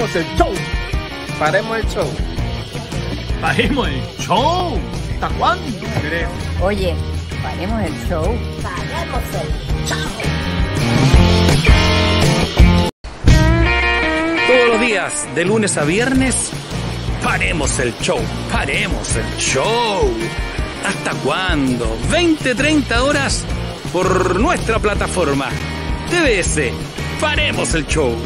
paremos el show. Paremos el show. Paremos el show. ¿Hasta cuándo? Oye, paremos el show. Paremos el show. Todos los días, de lunes a viernes, paremos el show. Paremos el show. ¿Hasta cuándo? 20, 30 horas por nuestra plataforma TBS Paremos el show.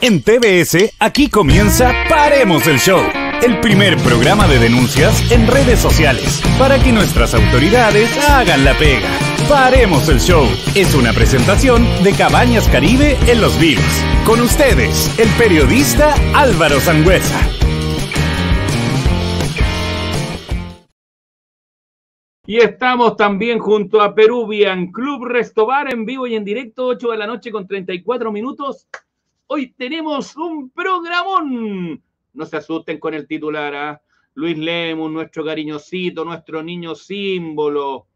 En TBS, aquí comienza Paremos el show. El primer programa de denuncias en redes sociales para que nuestras autoridades hagan la pega. Paremos el show. Es una presentación de Cabañas Caribe en Los Vivos. Con ustedes, el periodista Álvaro Sangüesa. Y estamos también junto a Peruvian Club Restobar en vivo y en directo, 8 de la noche con 34 minutos. Hoy tenemos un programón. No se asusten con el titular, ¿ah? Luis Lemus, nuestro cariñosito, nuestro niño símbolo.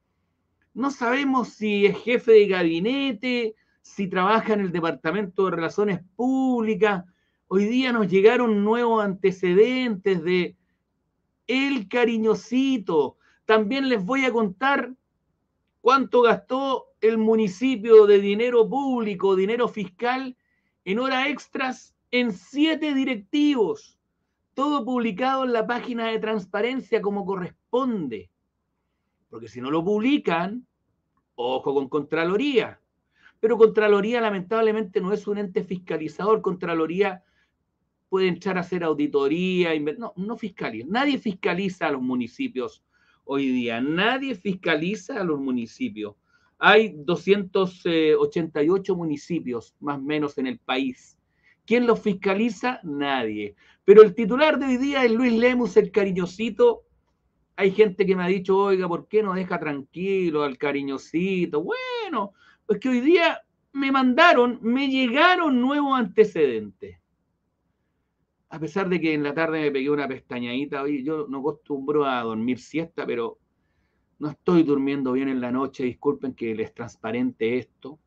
No sabemos si es jefe de gabinete, si trabaja en el Departamento de Relaciones Públicas. Hoy día nos llegaron nuevos antecedentes de el cariñosito también les voy a contar cuánto gastó el municipio de dinero público, dinero fiscal, en horas extras en siete directivos. Todo publicado en la página de transparencia como corresponde. Porque si no lo publican, ojo con Contraloría. Pero Contraloría lamentablemente no es un ente fiscalizador. Contraloría puede echar a hacer auditoría, no, no fiscaliza. Nadie fiscaliza a los municipios hoy día. Nadie fiscaliza a los municipios. Hay 288 eh, municipios más o menos en el país. ¿Quién los fiscaliza? Nadie. Pero el titular de hoy día es Luis Lemus, el cariñosito. Hay gente que me ha dicho, oiga, ¿por qué no deja tranquilo al cariñosito? Bueno, pues que hoy día me mandaron, me llegaron nuevos antecedentes a pesar de que en la tarde me pegué una pestañadita, hoy yo no acostumbro a dormir siesta, pero no estoy durmiendo bien en la noche, disculpen que les transparente esto.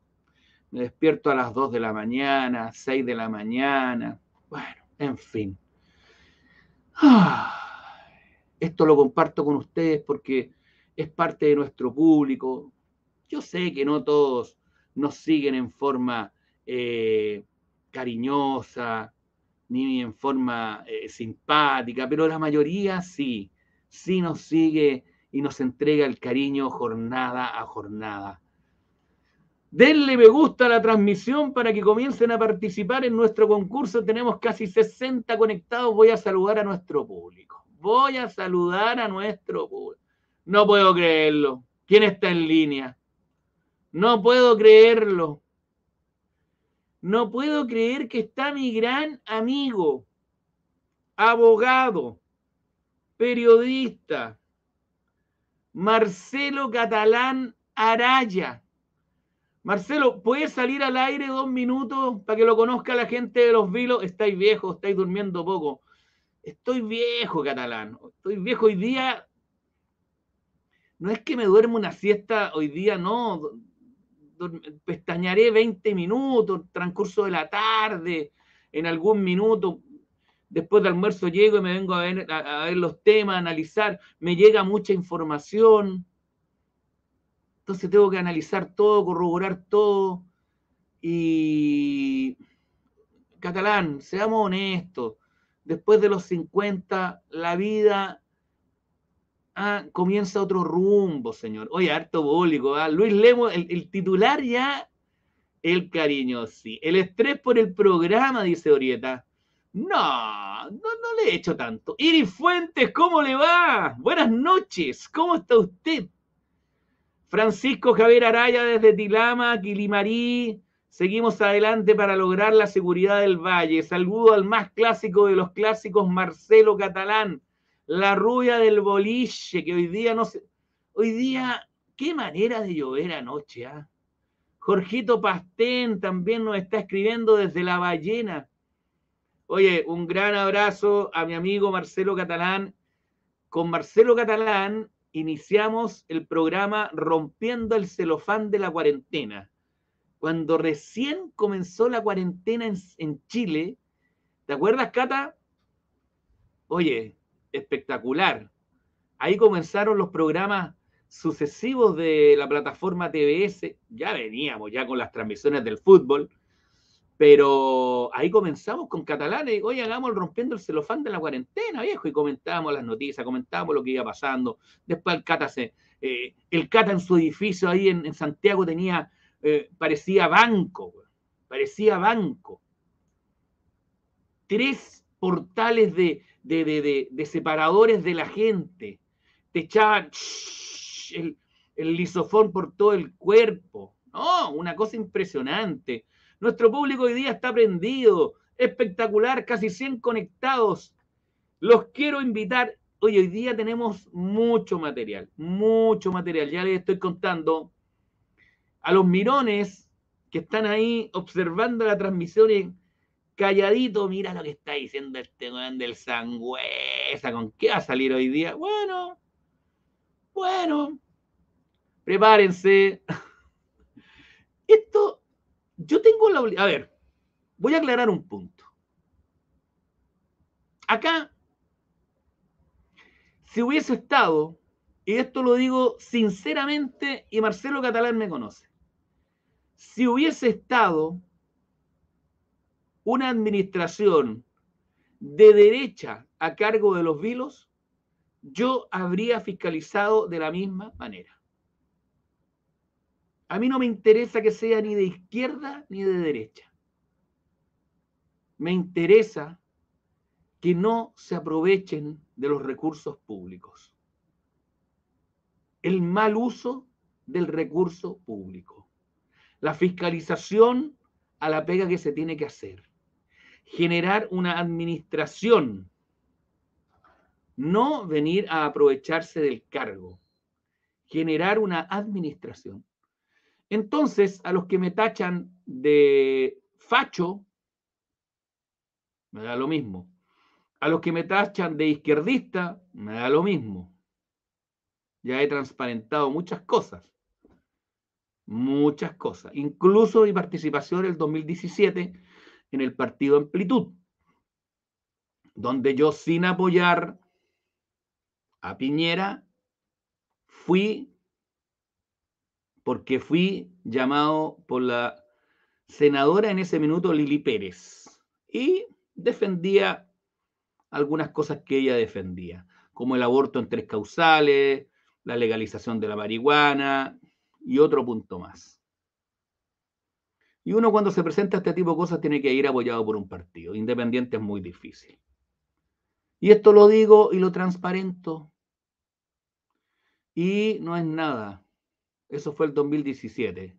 Me despierto a las 2 de la mañana, 6 de la mañana, bueno, en fin. Esto lo comparto con ustedes porque es parte de nuestro público. Yo sé que no todos nos siguen en forma eh, cariñosa, ni en forma eh, simpática, pero la mayoría sí, sí nos sigue y nos entrega el cariño jornada a jornada. Denle me gusta a la transmisión para que comiencen a participar en nuestro concurso. Tenemos casi 60 conectados. Voy a saludar a nuestro público. Voy a saludar a nuestro público. No puedo creerlo. ¿Quién está en línea? No puedo creerlo. No puedo creer que está mi gran amigo, abogado, periodista, Marcelo Catalán Araya. Marcelo, ¿puedes salir al aire dos minutos para que lo conozca la gente de los vilos? Estáis viejo, estáis durmiendo poco. Estoy viejo, catalán. Estoy viejo hoy día. No es que me duerma una siesta hoy día, no pestañaré 20 minutos, transcurso de la tarde, en algún minuto, después de almuerzo llego y me vengo a ver, ver los temas, analizar, me llega mucha información, entonces tengo que analizar todo, corroborar todo, y catalán, seamos honestos, después de los 50 la vida ah, comienza otro rumbo, señor. Oye, harto bólico, ¿ah? Luis Lemos, el, titular ya, el cariño, sí. El estrés por el programa, dice Orieta. No, no, no le he hecho tanto. Iris Fuentes, ¿cómo le va? Buenas noches, ¿cómo está usted? Francisco Javier Araya desde Tilama, Quilimarí. Seguimos adelante para lograr la seguridad del valle. Saludo al más clásico de los clásicos, Marcelo Catalán la rubia del boliche, que hoy día no sé, Hoy día, qué manera de llover anoche, ¿ah? Jorgito Pastén también nos está escribiendo desde La Ballena. Oye, un gran abrazo a mi amigo Marcelo Catalán. Con Marcelo Catalán iniciamos el programa Rompiendo el celofán de la cuarentena. Cuando recién comenzó la cuarentena en, en Chile, ¿te acuerdas, Cata? Oye, espectacular. Ahí comenzaron los programas sucesivos de la plataforma TBS. Ya veníamos ya con las transmisiones del fútbol, pero ahí comenzamos con catalanes. Hoy hagamos el rompiendo el celofán de la cuarentena, viejo, y comentábamos las noticias, comentábamos lo que iba pasando. Después el Cata eh, el Cata en su edificio ahí en, Santiago tenía, eh, parecía banco, parecía banco. Tres portales de, de, separadores de la gente. Te echaban el, lisofón por todo el cuerpo. No, una cosa impresionante. Nuestro público hoy día está prendido, espectacular, casi 100 conectados. Los quiero invitar. Hoy, hoy día tenemos mucho material, mucho material. Ya les estoy contando a los mirones que están ahí observando la transmisión en, calladito, mira lo que está diciendo este weón del sangüesa, ¿con qué va a salir hoy día? Bueno, bueno, prepárense. Esto, yo tengo la obligación, a ver, voy a aclarar un punto. Acá, si hubiese estado, y esto lo digo sinceramente, y Marcelo Catalán me conoce, si hubiese estado una administración de derecha a cargo de los vilos, yo habría fiscalizado de la misma manera. A mí no me interesa que sea ni de izquierda ni de derecha. Me interesa que no se aprovechen de los recursos públicos. El mal uso del recurso público. La fiscalización a la pega que se tiene que hacer generar una administración, no venir a aprovecharse del cargo, generar una administración. Entonces, a los que me tachan de facho, me da lo mismo. A los que me tachan de izquierdista, me da lo mismo. Ya he transparentado muchas cosas. Muchas cosas. Incluso mi participación en el 2017 en el partido Amplitud, donde yo sin apoyar a Piñera fui porque fui llamado por la senadora en ese minuto Lili Pérez y defendía algunas cosas que ella defendía, como el aborto en tres causales, la legalización de la marihuana y otro punto más. Y uno cuando se presenta a este tipo de cosas tiene que ir apoyado por un partido. Independiente es muy difícil. Y esto lo digo y lo transparento. Y no es nada. Eso fue el 2017.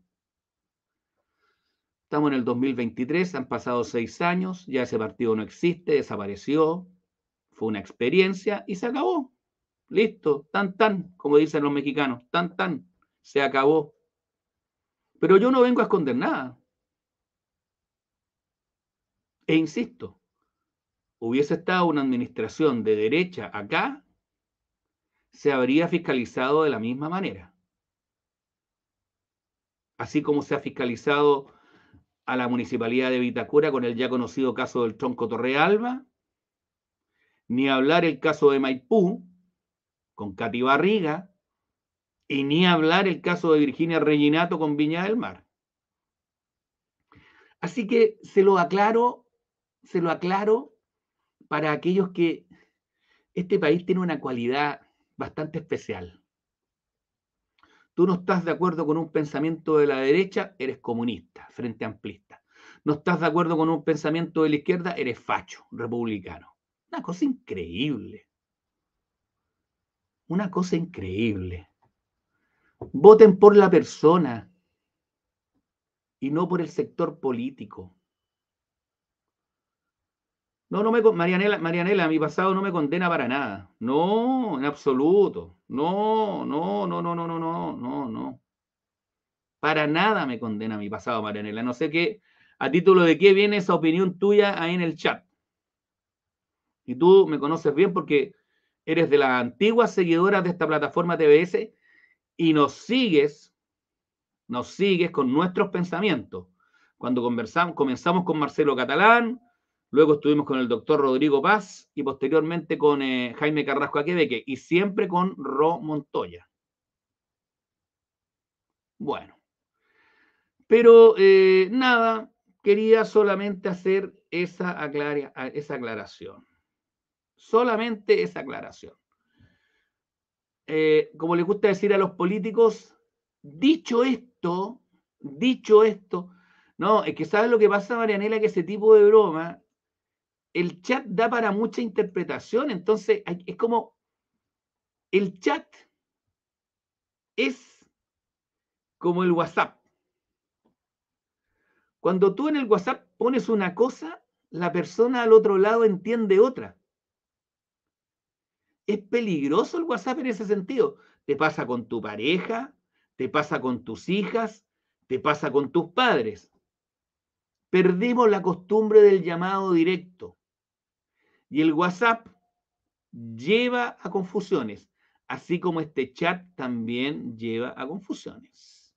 Estamos en el 2023, han pasado seis años, ya ese partido no existe, desapareció, fue una experiencia y se acabó. Listo, tan tan, como dicen los mexicanos, tan tan, se acabó. Pero yo no vengo a esconder nada. E insisto, hubiese estado una administración de derecha acá, se habría fiscalizado de la misma manera. Así como se ha fiscalizado a la municipalidad de Vitacura con el ya conocido caso del tronco Torrealba, ni hablar el caso de Maipú con Cati Barriga, y ni hablar el caso de Virginia Reginato con Viña del Mar. Así que se lo aclaro se lo aclaro para aquellos que este país tiene una cualidad bastante especial. Tú no estás de acuerdo con un pensamiento de la derecha, eres comunista, frente amplista. No estás de acuerdo con un pensamiento de la izquierda, eres facho, republicano. Una cosa increíble. Una cosa increíble. Voten por la persona y no por el sector político. No, no me Marianela, Marianela, mi pasado no me condena para nada. No, en absoluto. No, no, no, no, no, no, no, no, no. Para nada me condena mi pasado, Marianela. No sé qué, a título de qué viene esa opinión tuya ahí en el chat. Y tú me conoces bien porque eres de las antiguas seguidoras de esta plataforma TBS y nos sigues, nos sigues con nuestros pensamientos. Cuando conversamos, comenzamos con Marcelo Catalán, Luego estuvimos con el doctor Rodrigo Paz y posteriormente con eh, Jaime Carrasco Aquebeque y siempre con Ro Montoya. Bueno, pero eh, nada, quería solamente hacer esa, aclaración. Solamente esa aclaración. Eh, como les gusta decir a los políticos, dicho esto, dicho esto, no, es que sabes lo que pasa, Marianela, que ese tipo de broma el chat da para mucha interpretación, entonces es como el chat es como el WhatsApp. Cuando tú en el WhatsApp pones una cosa, la persona al otro lado entiende otra. Es peligroso el WhatsApp en ese sentido. Te pasa con tu pareja, te pasa con tus hijas, te pasa con tus padres. Perdimos la costumbre del llamado directo. Y el WhatsApp lleva a confusiones, así como este chat también lleva a confusiones.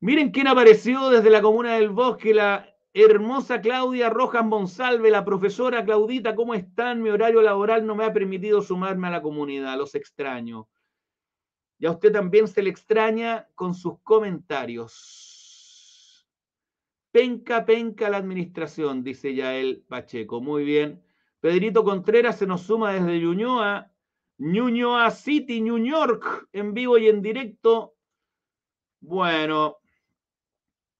Miren quién apareció desde la comuna del bosque, la hermosa Claudia Rojas Monsalve, la profesora Claudita, ¿cómo están? Mi horario laboral no me ha permitido sumarme a la comunidad, los extraño. Y a usted también se le extraña con sus comentarios. Penca, penca la administración, dice Yael Pacheco. Muy bien. Pedrito Contreras se nos suma desde Ñuñoa. Ñuñoa City, New York, en vivo y en directo. Bueno.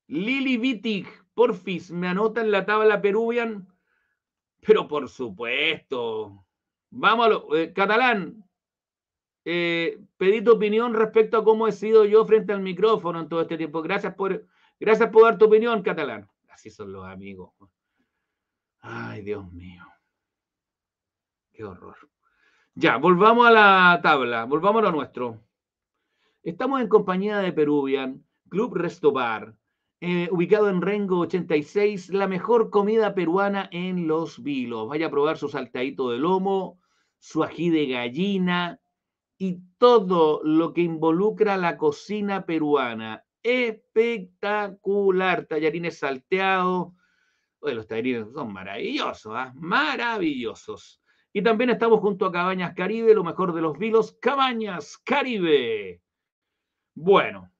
Lili Vitic, porfis, ¿me anota en la tabla peruvian? Pero por supuesto. Vámonos. Eh, catalán, eh, pedí tu opinión respecto a cómo he sido yo frente al micrófono en todo este tiempo. Gracias por Gracias por dar tu opinión, catalán. Así son los amigos. Ay, Dios mío. Qué horror. Ya, volvamos a la tabla, volvamos a nuestro. Estamos en compañía de Peruvian, Club Restobar, eh, ubicado en Rengo 86, la mejor comida peruana en Los Vilos. Vaya a probar su saltadito de lomo, su ají de gallina y todo lo que involucra la cocina peruana espectacular. Tallarines salteados. los tallarines son maravillosos, ¿ah? maravillosos. Y también estamos junto a Cabañas Caribe, lo mejor de los vilos, Cabañas Caribe. Bueno.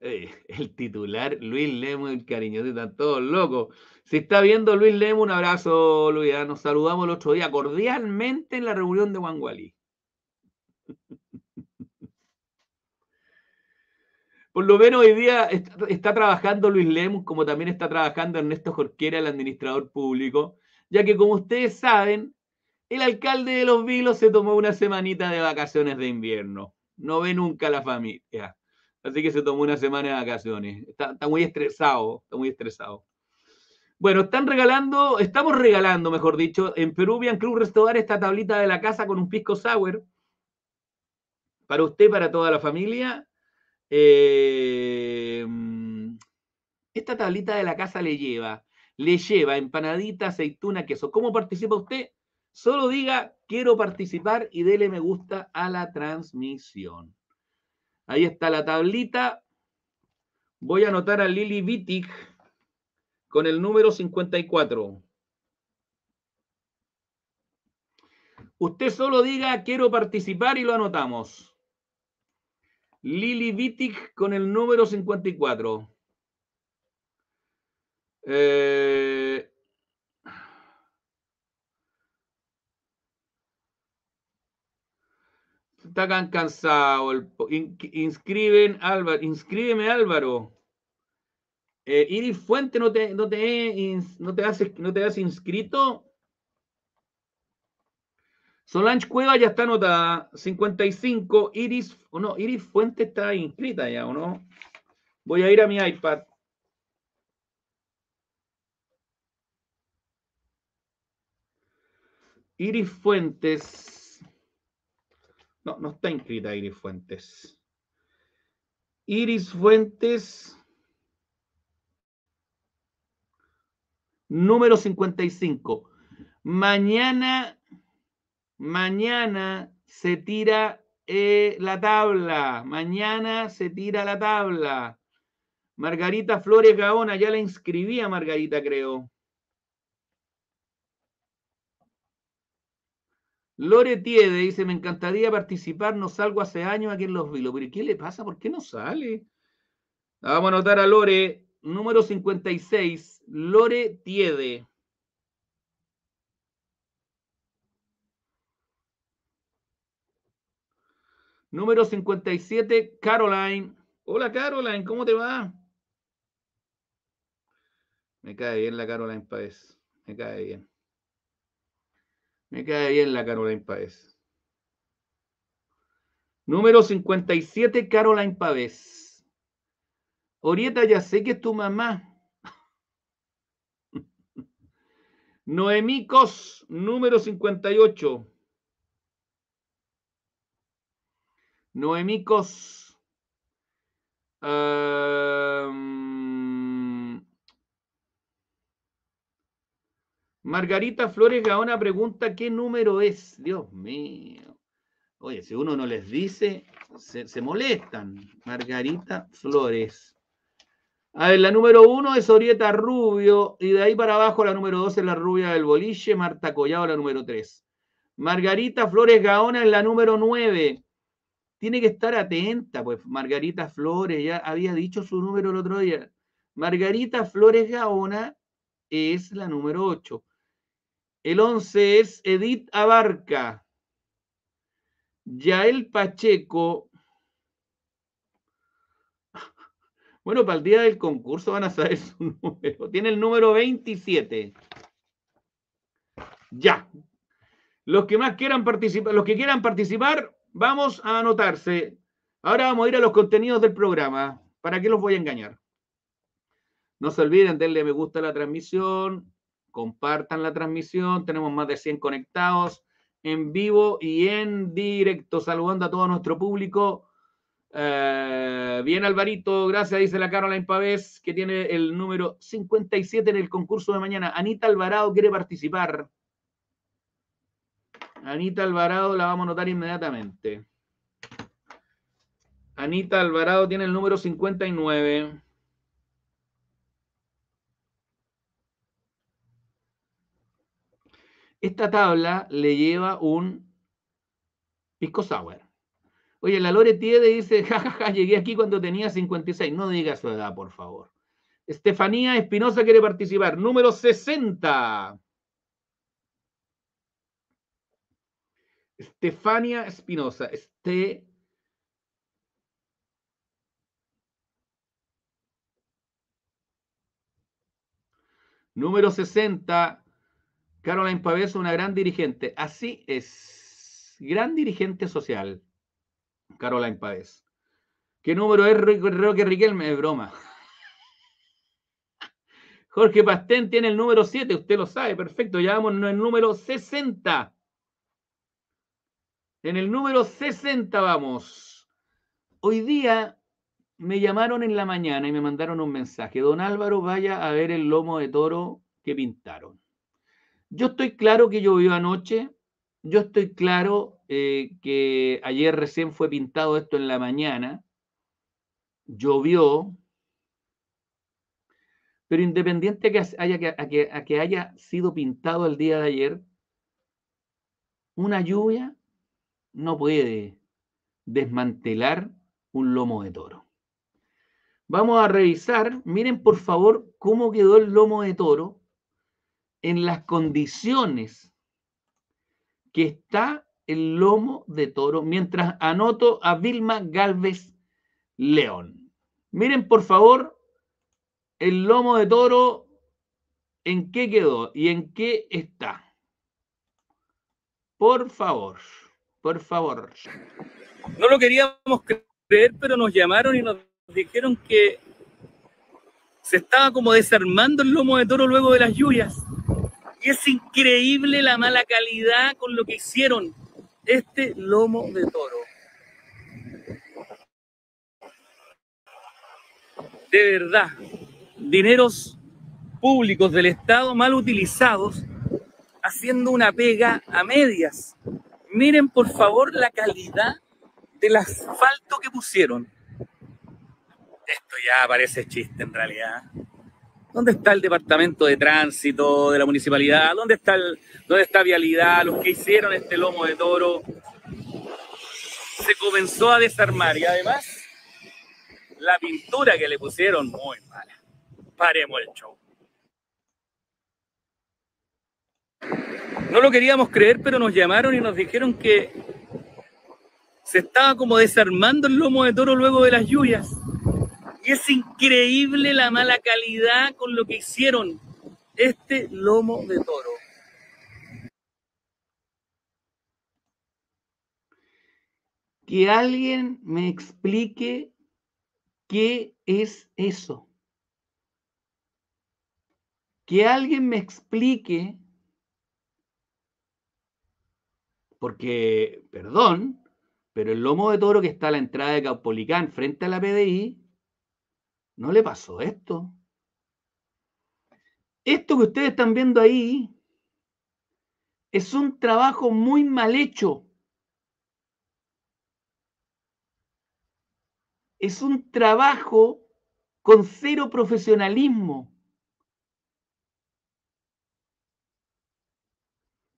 Eh, el titular Luis Lemo, el cariño, está todos locos. Si está viendo Luis Lemo, un abrazo, Luis. ¿ah? Nos saludamos el otro día cordialmente en la reunión de Wangualí. por lo menos hoy día está, trabajando Luis Lemus, como también está trabajando Ernesto Jorquera, el administrador público, ya que como ustedes saben, el alcalde de Los Vilos se tomó una semanita de vacaciones de invierno. No ve nunca a la familia. Así que se tomó una semana de vacaciones. Está, muy estresado, está muy estresado. Bueno, están regalando, estamos regalando, mejor dicho, en Peruvian Club Restaurar esta tablita de la casa con un pisco sour para usted, para toda la familia. Eh, mm, esta tablita de la casa le lleva, le lleva empanadita, aceituna, queso. ¿Cómo participa usted? Solo diga, quiero participar y dele me gusta a la transmisión. Ahí está la tablita. Voy a anotar a Lili Wittig con el número 54. Usted solo diga, quiero participar y lo anotamos. Lili Vitic con el número 54. Eh, está cansado. inscriben Álvaro. Inscríbeme Álvaro. Eh, Iris Fuente, ¿no te, no, te, no, ¿no te has inscrito? Solange Cueva ya está anotada, 55. Iris, o no, Iris Fuentes está inscrita ya, ¿o no? Voy a ir a mi iPad. Iris Fuentes. No, no está inscrita Iris Fuentes. Iris Fuentes. Número 55. Mañana mañana se tira eh, la tabla, mañana se tira la tabla. Margarita Flores Gaona, ya la inscribí a Margarita, creo. Lore Tiede dice, me encantaría participar, no salgo hace años aquí en Los Vilos. ¿Pero qué le pasa? ¿Por qué no sale? Vamos a anotar a Lore, número 56, Lore Tiede. Número 57, Caroline. Hola Caroline, ¿cómo te va? Me cae bien la Caroline Paez. Me cae bien. Me cae bien la Caroline Paez. Número 57, Caroline Pavés. Orieta, ya sé que es tu mamá. Noemí Cos, número 58. Noemicos. Em, Margarita Flores Gaona pregunta qué número es. Dios mío. Oye, si uno no les dice, se, molestan. Margarita Flores. A ver, la número uno es Orieta Rubio y de ahí para abajo la número dos es la rubia del boliche, Marta Collado la número tres. Margarita Flores Gaona es la número nueve tiene que estar atenta, pues Margarita Flores, ya había dicho su número el otro día. Margarita Flores Gaona es la número 8. El 11 es Edith Abarca. Yael Pacheco. Bueno, para el día del concurso van a saber su número. Tiene el número 27. Ya. Los que más quieran participar, los que quieran participar, Vamos a anotarse. Ahora vamos a ir a los contenidos del programa. ¿Para qué los voy a engañar? No se olviden, denle me gusta a la transmisión, compartan la transmisión. Tenemos más de 100 conectados en vivo y en directo. Saludando a todo nuestro público. Eh, bien, Alvarito, gracias, dice la Caroline Pavés, que tiene el número 57 en el concurso de mañana. Anita Alvarado quiere participar. Anita Alvarado la vamos a notar inmediatamente. Anita Alvarado tiene el número 59. Esta tabla le lleva un pisco sour. Oye, la Lore Tiede dice, jajaja, llegué aquí cuando tenía 56. No diga su edad, por favor. Estefanía Espinosa quiere participar. Número 60. Estefania Espinosa. Este. Número 60. Caroline Pavés, una gran dirigente. Así es. Gran dirigente social. Caroline Pavés. ¿Qué número es Roque Riquelme? Es broma. Jorge Pastén tiene el número 7, usted lo sabe, perfecto. Ya vamos el número 60. En el número 60 vamos. Hoy día me llamaron en la mañana y me mandaron un mensaje. Don Álvaro, vaya a ver el lomo de toro que pintaron. Yo estoy claro que llovió anoche. Yo estoy claro eh, que ayer recién fue pintado esto en la mañana. Llovió. Pero independiente que haya, a que haya sido pintado el día de ayer, una lluvia no puede desmantelar un lomo de toro. Vamos a revisar, miren por favor cómo quedó el lomo de toro en las condiciones que está el lomo de toro mientras anoto a Vilma Galvez León. Miren por favor el lomo de toro en qué quedó y en qué está. Por favor. Por favor. No lo queríamos creer, pero nos llamaron y nos dijeron que se estaba como desarmando el lomo de toro luego de las lluvias. Y es increíble la mala calidad con lo que hicieron este lomo de toro. De verdad, dineros públicos del Estado mal utilizados, haciendo una pega a medias, Miren por favor la calidad del asfalto que pusieron. Esto ya parece chiste en realidad. ¿Dónde está el departamento de tránsito de la municipalidad? ¿Dónde está, dónde vialidad? Los que hicieron este lomo de toro. Se comenzó a desarmar y además la pintura que le pusieron muy mala. Paremos el show. No lo queríamos creer, pero nos llamaron y nos dijeron que se estaba como desarmando el lomo de toro luego de las lluvias. Y es increíble la mala calidad con lo que hicieron este lomo de toro. Que alguien me explique qué es eso. Que alguien me explique Porque, perdón, pero el lomo de toro que está a la entrada de Caupolicán frente a la PDI, no le pasó esto. Esto que ustedes están viendo ahí es un trabajo muy mal hecho. Es un trabajo con cero profesionalismo.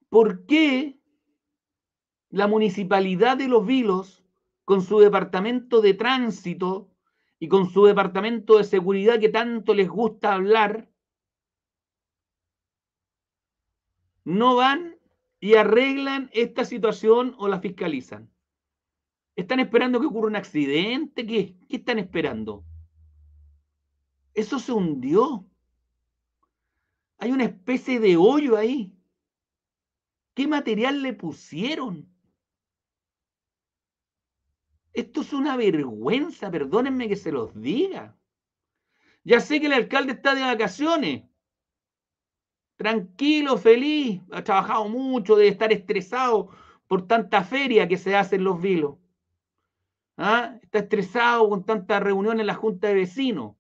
¿Por qué la municipalidad de Los Vilos, con su departamento de tránsito y con su departamento de seguridad que tanto les gusta hablar, no van y arreglan esta situación o la fiscalizan. ¿Están esperando que ocurra un accidente? ¿Qué, están esperando? Eso se hundió. Hay una especie de hoyo ahí. ¿Qué material le pusieron? Esto es una vergüenza, perdónenme que se los diga. Ya sé que el alcalde está de vacaciones. Tranquilo, feliz, ha trabajado mucho, debe estar estresado por tanta feria que se hace en los vilos. ¿Ah? Está estresado con tantas reuniones en la junta de vecinos,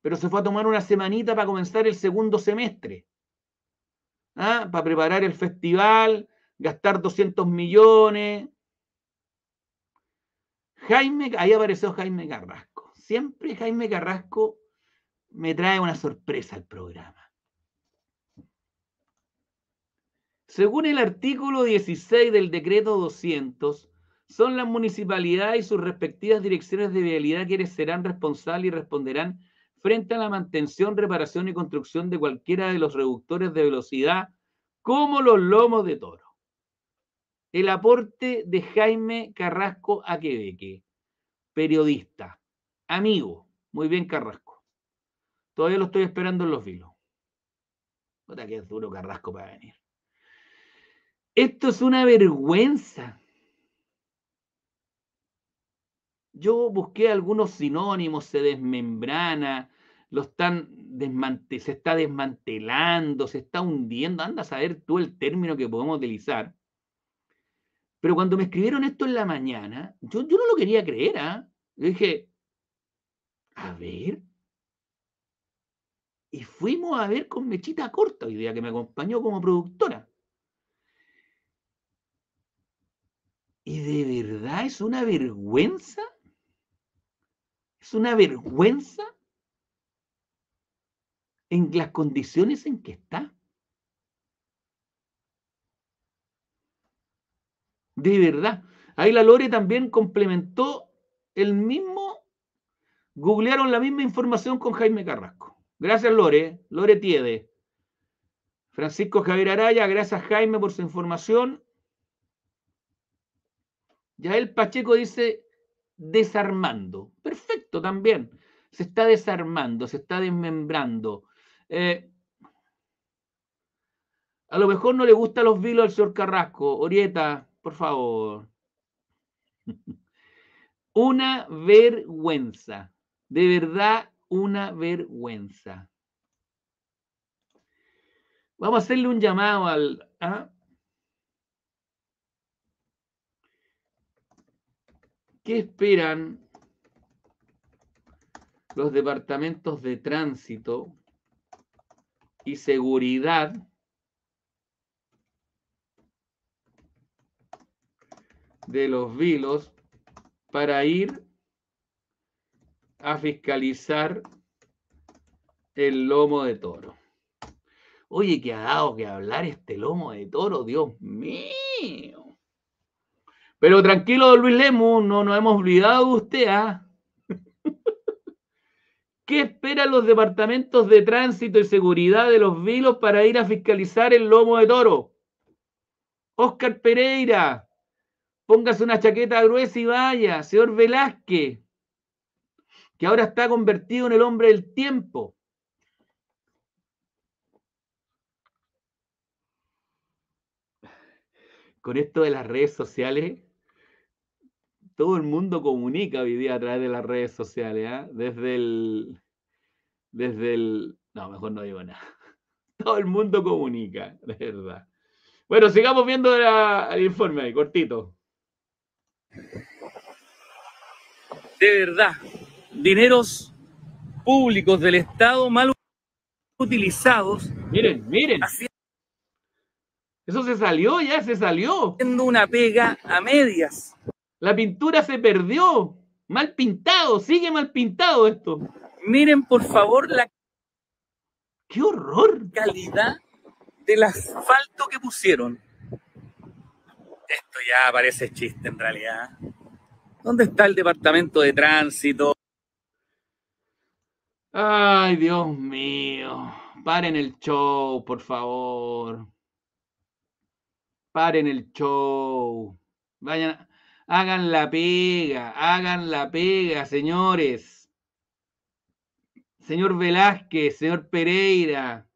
pero se fue a tomar una semanita para comenzar el segundo semestre, ¿Ah? para preparar el festival, gastar 200 millones, Jaime, ahí apareció Jaime Carrasco. Siempre Jaime Carrasco me trae una sorpresa al programa. Según el artículo 16 del decreto 200, son las municipalidades y sus respectivas direcciones de vialidad quienes serán responsables y responderán frente a la mantención, reparación y construcción de cualquiera de los reductores de velocidad, como los lomos de toro el aporte de Jaime Carrasco a Quebeque. periodista, amigo, muy bien Carrasco. Todavía lo estoy esperando en los vilos. Puta que es duro Carrasco para venir. Esto es una vergüenza. Yo busqué algunos sinónimos, se desmembrana, lo están se está desmantelando, se está hundiendo. Anda a saber tú el término que podemos utilizar pero cuando me escribieron esto en la mañana, yo, no lo quería creer, ¿ah? Yo dije, a ver. Y fuimos a ver con Mechita Corta hoy día, que me acompañó como productora. Y de verdad es una vergüenza. Es una vergüenza en las condiciones en que está. De verdad. Ahí la Lore también complementó el mismo, googlearon la misma información con Jaime Carrasco. Gracias Lore, Lore Tiede. Francisco Javier Araya, gracias Jaime por su información. ya el Pacheco dice desarmando. Perfecto también. Se está desarmando, se está desmembrando. Eh, a lo mejor no le gustan los vilos al señor Carrasco, Orieta, por favor. Una vergüenza. De verdad, una vergüenza. Vamos a hacerle un llamado al... ¿ah? ¿Qué esperan los departamentos de tránsito y seguridad de los vilos para ir a fiscalizar el lomo de toro. Oye, que ha dado que hablar este lomo de toro, Dios mío. Pero tranquilo, Luis Lemus, no nos hemos olvidado de usted. ¿ah? ¿Qué esperan los departamentos de tránsito y seguridad de los vilos para ir a fiscalizar el lomo de toro? Oscar Pereira, Póngase una chaqueta gruesa y vaya, señor Velázquez, que ahora está convertido en el hombre del tiempo. Con esto de las redes sociales, todo el mundo comunica hoy a través de las redes sociales, ¿ah? desde el, desde el, no, mejor no digo nada. Todo el mundo comunica, de verdad. Bueno, sigamos viendo el informe ahí, cortito de verdad, dineros públicos del Estado mal utilizados. Miren, miren. Eso se salió, ya se salió. Haciendo una pega a medias. La pintura se perdió. Mal pintado, sigue mal pintado esto. Miren, por favor, la... ¡Qué horror! Calidad del asfalto que pusieron. Esto ya parece chiste en realidad. ¿Dónde está el departamento de tránsito? Ay, Dios mío. Paren el show, por favor. Paren el show. Vayan, hagan la pega, hagan la pega, señores. Señor Velázquez, señor Pereira,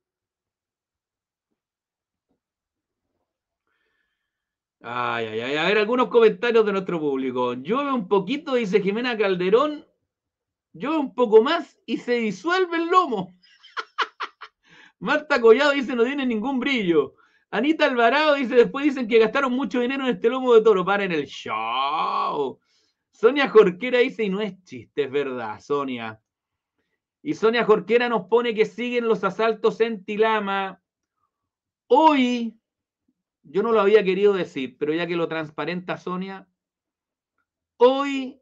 Ay, ay, ay. A ver, algunos comentarios de nuestro público. Llueve un poquito, dice Jimena Calderón. Llueve un poco más y se disuelve el lomo. Marta Collado dice no tiene ningún brillo. Anita Alvarado dice después dicen que gastaron mucho dinero en este lomo de toro. en el show. Sonia Jorquera dice y no es chiste, es verdad, Sonia. Y Sonia Jorquera nos pone que siguen los asaltos en Tilama. Hoy yo no lo había querido decir, pero ya que lo transparenta Sonia, hoy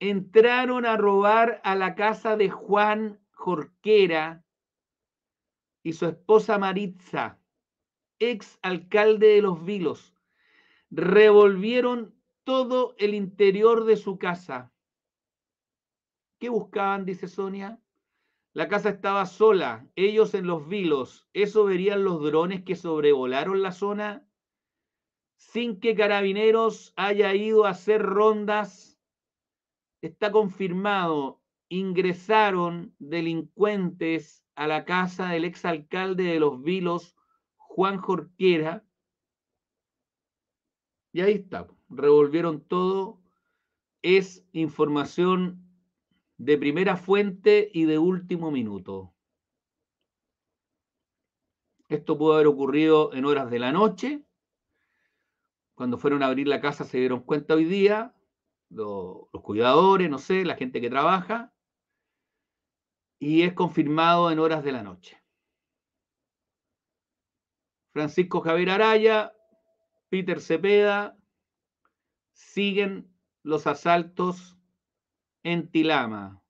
entraron a robar a la casa de Juan Jorquera y su esposa Maritza, ex alcalde de Los Vilos. Revolvieron todo el interior de su casa. ¿Qué buscaban, dice Sonia? La casa estaba sola, ellos en los vilos. Eso verían los drones que sobrevolaron la zona sin que Carabineros haya ido a hacer rondas. Está confirmado, ingresaron delincuentes a la casa del exalcalde de Los Vilos, Juan Jorquera. Y ahí está, revolvieron todo. Es información de primera fuente y de último minuto. Esto pudo haber ocurrido en horas de la noche. Cuando fueron a abrir la casa se dieron cuenta hoy día, los, cuidadores, no sé, la gente que trabaja, y es confirmado en horas de la noche. Francisco Javier Araya, Peter Cepeda, siguen los asaltos en Tilama.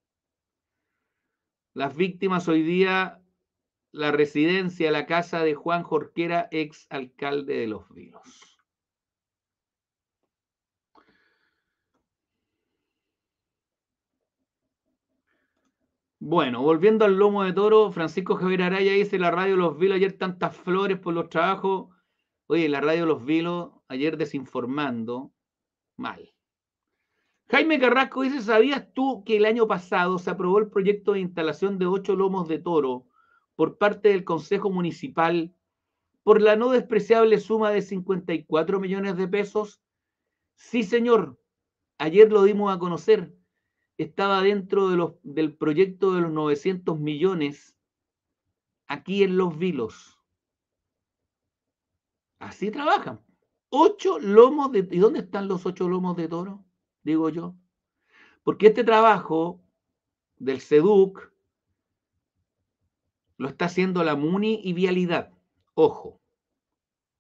Las víctimas hoy día, la residencia, la casa de Juan Jorquera, ex alcalde de Los Vilos. Bueno, volviendo al lomo de toro, Francisco Javier Araya dice, la radio Los Vilos ayer tantas flores por los trabajos. Oye, la radio Los Vilos ayer desinformando mal. Jaime Carrasco dice, ¿sabías tú que el año pasado se aprobó el proyecto de instalación de ocho lomos de toro por parte del Consejo Municipal por la no despreciable suma de 54 millones de pesos? Sí, señor. Ayer lo dimos a conocer. Estaba dentro de los, del proyecto de los 900 millones aquí en Los Vilos. Así trabajan. Ocho lomos de... ¿Y dónde están los ocho lomos de toro? digo yo. Porque este trabajo del SEDUC lo está haciendo la MUNI y Vialidad. Ojo,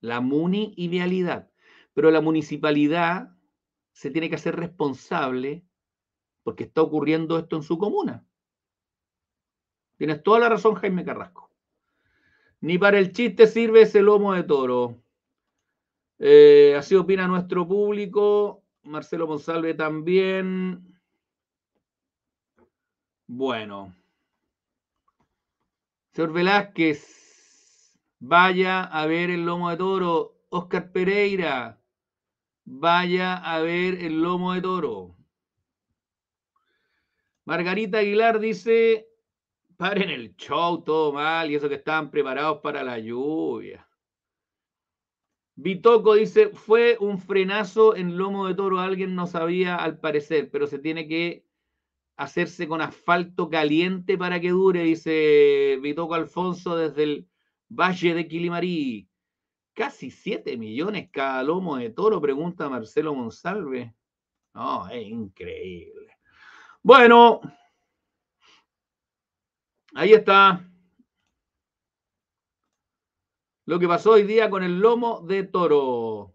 la MUNI y Vialidad. Pero la municipalidad se tiene que hacer responsable porque está ocurriendo esto en su comuna. Tienes toda la razón, Jaime Carrasco. Ni para el chiste sirve ese lomo de toro. Eh, así opina nuestro público. Marcelo Monsalve también. Bueno. Señor Velázquez, vaya a ver el lomo de toro. Oscar Pereira, vaya a ver el lomo de toro. Margarita Aguilar dice, paren el show, todo mal, y eso que estaban preparados para la lluvia. Bitoco dice, fue un frenazo en lomo de toro, alguien no sabía al parecer, pero se tiene que hacerse con asfalto caliente para que dure, dice Bitoco Alfonso desde el Valle de Quilimarí. Casi 7 millones cada lomo de toro, pregunta Marcelo Monsalve. No, es increíble. Bueno, ahí está lo que pasó hoy día con el lomo de toro.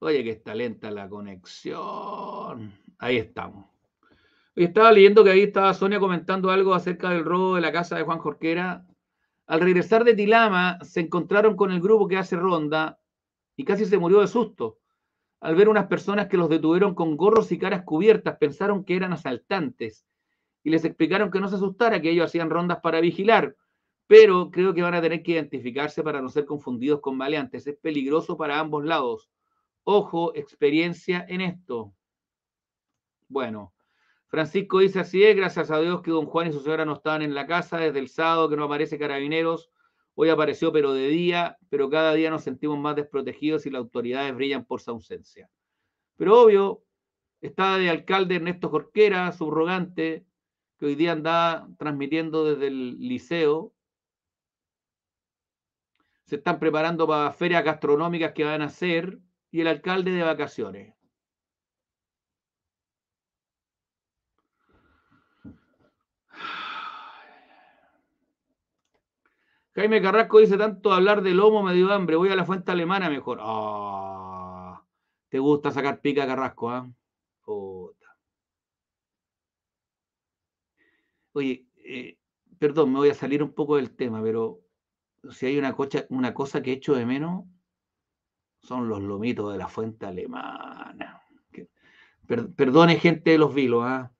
Oye, que está lenta la conexión. Ahí estamos. estaba leyendo que ahí estaba Sonia comentando algo acerca del robo de la casa de Juan Jorquera. Al regresar de Tilama, se encontraron con el grupo que hace ronda y casi se murió de susto. Al ver unas personas que los detuvieron con gorros y caras cubiertas, pensaron que eran asaltantes y les explicaron que no se asustara, que ellos hacían rondas para vigilar, pero creo que van a tener que identificarse para no ser confundidos con maleantes. Es peligroso para ambos lados. Ojo, experiencia en esto. Bueno, Francisco dice así es, gracias a Dios que don Juan y su señora no estaban en la casa desde el sábado que no aparece carabineros. Hoy apareció, pero de día, pero cada día nos sentimos más desprotegidos y las autoridades brillan por su ausencia. Pero obvio, estaba de alcalde Ernesto Jorquera, subrogante, que hoy día anda transmitiendo desde el liceo. Se están preparando para ferias gastronómicas que van a hacer y el alcalde de vacaciones. Jaime Carrasco dice, tanto hablar del lomo me dio hambre, voy a la fuente alemana mejor. Ah, te gusta sacar pica, Carrasco, ¿ah? Oh. Oye, eh, perdón, me voy a salir un poco del tema, pero si hay una, cocha, una cosa que echo de menos, son los lomitos de la fuente alemana. perdone, gente de los vilos, ¿ah?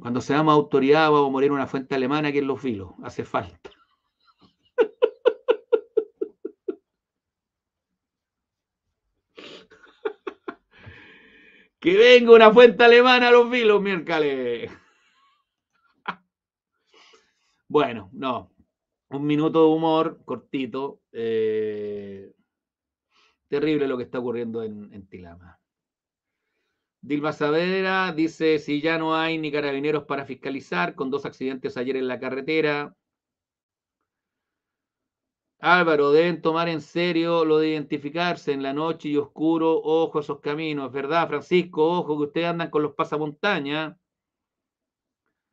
Cuando seamos autoridad, vamos a morir una fuente alemana que es los vilos. Hace falta. que venga una fuente alemana a los vilos, miércoles. Bueno, no. Un minuto de humor cortito. Eh, terrible lo que está ocurriendo en, Tilama. Dilma Saavedra dice, si ya no hay ni carabineros para fiscalizar, con dos accidentes ayer en la carretera. Álvaro, deben tomar en serio lo de identificarse en la noche y oscuro, ojo esos caminos, verdad, Francisco, ojo que ustedes andan con los pasamontañas.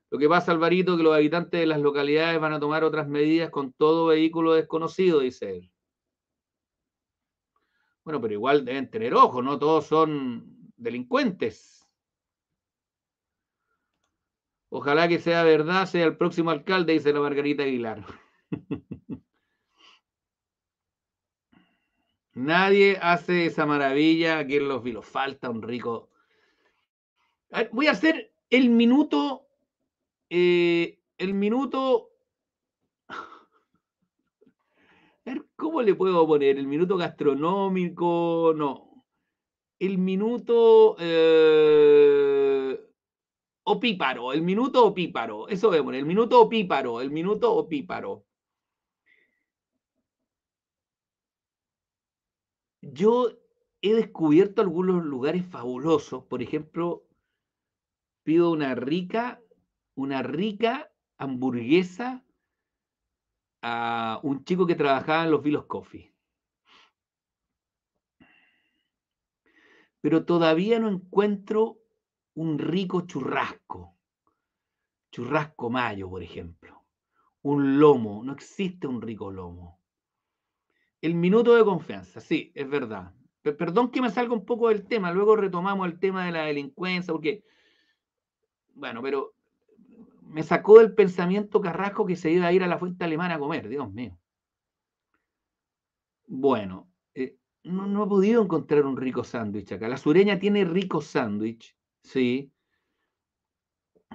Lo que pasa, Alvarito, que los habitantes de las localidades van a tomar otras medidas con todo vehículo desconocido, dice él. Bueno, pero igual deben tener ojo, no todos son delincuentes. Ojalá que sea verdad, sea el próximo alcalde, dice la Margarita Aguilar. Nadie hace esa maravilla aquí en los vilos. Falta un rico. voy a hacer el minuto eh, el minuto. ¿cómo le puedo poner? ¿El minuto gastronómico? No. El minuto. Eh, opíparo. El minuto opíparo. Eso vemos El minuto opíparo. El minuto opíparo. Yo he descubierto algunos lugares fabulosos. Por ejemplo, pido una rica una rica hamburguesa a un chico que trabajaba en los Vilos Coffee. Pero todavía no encuentro un rico churrasco. Churrasco mayo, por ejemplo. Un lomo. No existe un rico lomo. El minuto de confianza, sí, es verdad. Pero perdón que me salga un poco del tema, luego retomamos el tema de la delincuencia, porque, bueno, pero me sacó del pensamiento Carrasco que se iba a ir a la fuente alemana a comer, Dios mío. Bueno, eh, no, he podido encontrar un rico sándwich acá. La sureña tiene rico sándwich, sí.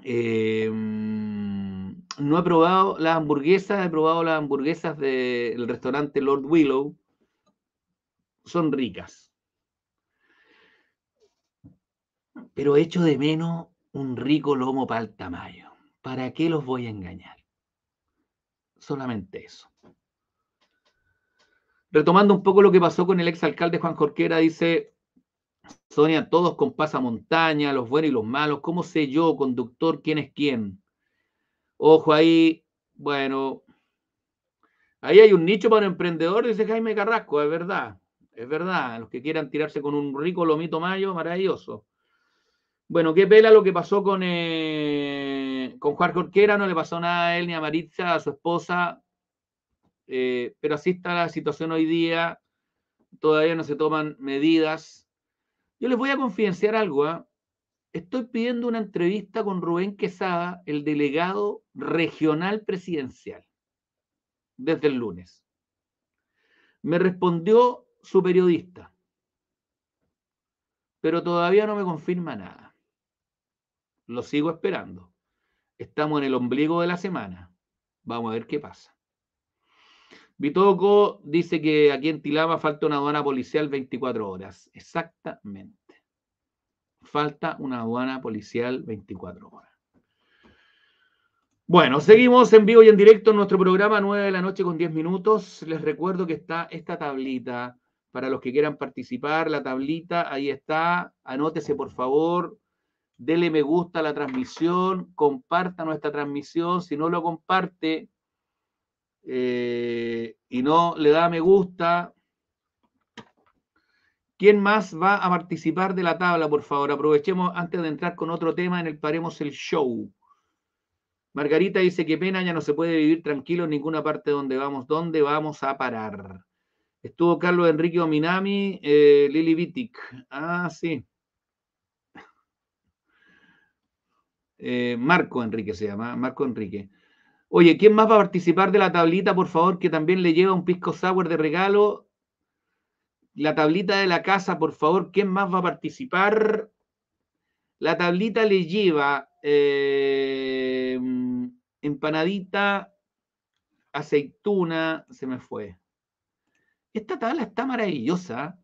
Em, no he probado las hamburguesas, he probado las hamburguesas del restaurante Lord Willow. Son ricas. Pero hecho de menos un rico lomo paltamayo. ¿Para qué los voy a engañar? Solamente eso. Retomando un poco lo que pasó con el exalcalde Juan Jorquera, dice Sonia, todos con montaña, los buenos y los malos, ¿cómo sé yo, conductor, quién es quién? Ojo ahí, bueno, ahí hay un nicho para un emprendedor, dice Jaime Carrasco, es verdad, es verdad, los que quieran tirarse con un rico lomito mayo, maravilloso. Bueno, qué pela lo que pasó con... Eh, con Juan Jorquera no le pasó nada a él ni a Maritza, a su esposa, eh, pero así está la situación hoy día. Todavía no se toman medidas. Yo les voy a confidenciar algo. ¿ah? Estoy pidiendo una entrevista con Rubén Quesada, el delegado regional presidencial, desde el lunes. Me respondió su periodista, pero todavía no me confirma nada. Lo sigo esperando. Estamos en el ombligo de la semana. Vamos a ver qué pasa. Bitoco dice que aquí en Tilama falta una aduana policial 24 horas. Exactamente. Falta una aduana policial 24 horas. Bueno, seguimos en vivo y en directo en nuestro programa 9 de la noche con 10 minutos. Les recuerdo que está esta tablita para los que quieran participar. La tablita, ahí está. Anótese, por favor dele me gusta a la transmisión, comparta nuestra transmisión, si no lo comparte eh, y no le da me gusta. ¿Quién más va a participar de la tabla, por favor? Aprovechemos antes de entrar con otro tema en el Paremos el Show. Margarita dice que pena, ya no se puede vivir tranquilo en ninguna parte donde vamos. ¿Dónde vamos a parar? Estuvo Carlos Enrique Ominami, eh, Lili Vitic. Ah, sí. Eh, Marco Enrique se llama, Marco Enrique. Oye, ¿quién más va a participar de la tablita, por favor? Que también le lleva un pisco sour de regalo. La tablita de la casa, por favor, ¿quién más va a participar? La tablita le lleva eh, empanadita, aceituna, se me fue. Esta tabla está maravillosa.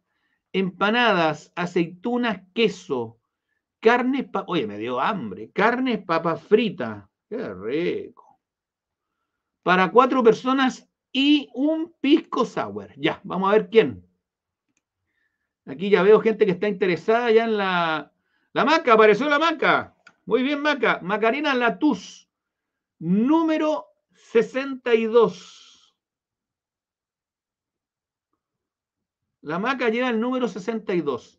Empanadas, aceitunas, queso, Carne, oye, me dio hambre. Carne, papas fritas. Qué rico. Para cuatro personas y un pisco sour. Ya, vamos a ver quién. Aquí ya veo gente que está interesada ya en la... La maca, apareció la maca. Muy bien, maca. Macarena Latus. número 62. La maca llega el número 62.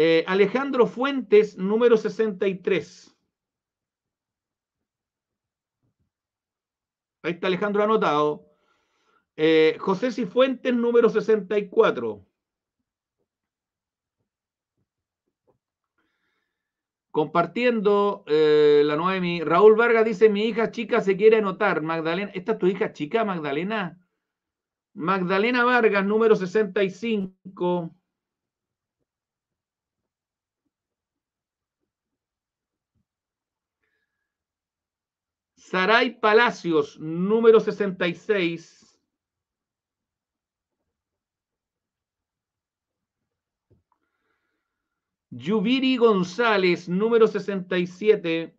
Eh, Alejandro Fuentes, número 63. Ahí está Alejandro anotado. Eh, José Cifuentes, número 64. Compartiendo nueva eh, la mi. Raúl Vargas dice: Mi hija chica se quiere anotar. Magdalena, ¿esta es tu hija chica, Magdalena? Magdalena Vargas, número 65. Saray Palacios, número 66. Yubiri González, número 67.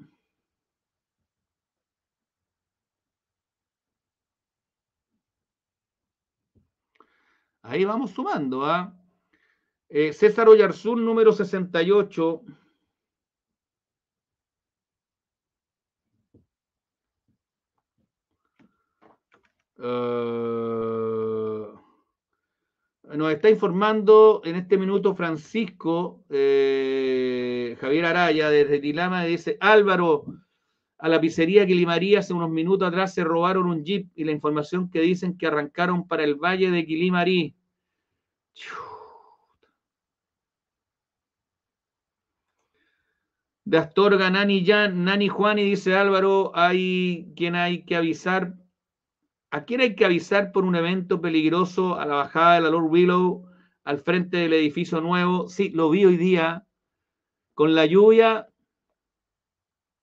Ahí vamos sumando, ¿ah? ¿eh? Eh, César Oyarzún, número 68. Eh, nos está informando en este minuto Francisco eh, Javier Araya desde Tilama, dice Álvaro, a la pizzería Quilimarí hace unos minutos atrás se robaron un jeep y la información que dicen que arrancaron para el valle de Quilimarí. De Astorga, Nani, Juani Nani Juan y dice Álvaro, hay quien hay que avisar ¿A quién hay que avisar por un evento peligroso a la bajada de la Lord Willow, al frente del edificio nuevo? Sí, lo vi hoy día. Con la lluvia,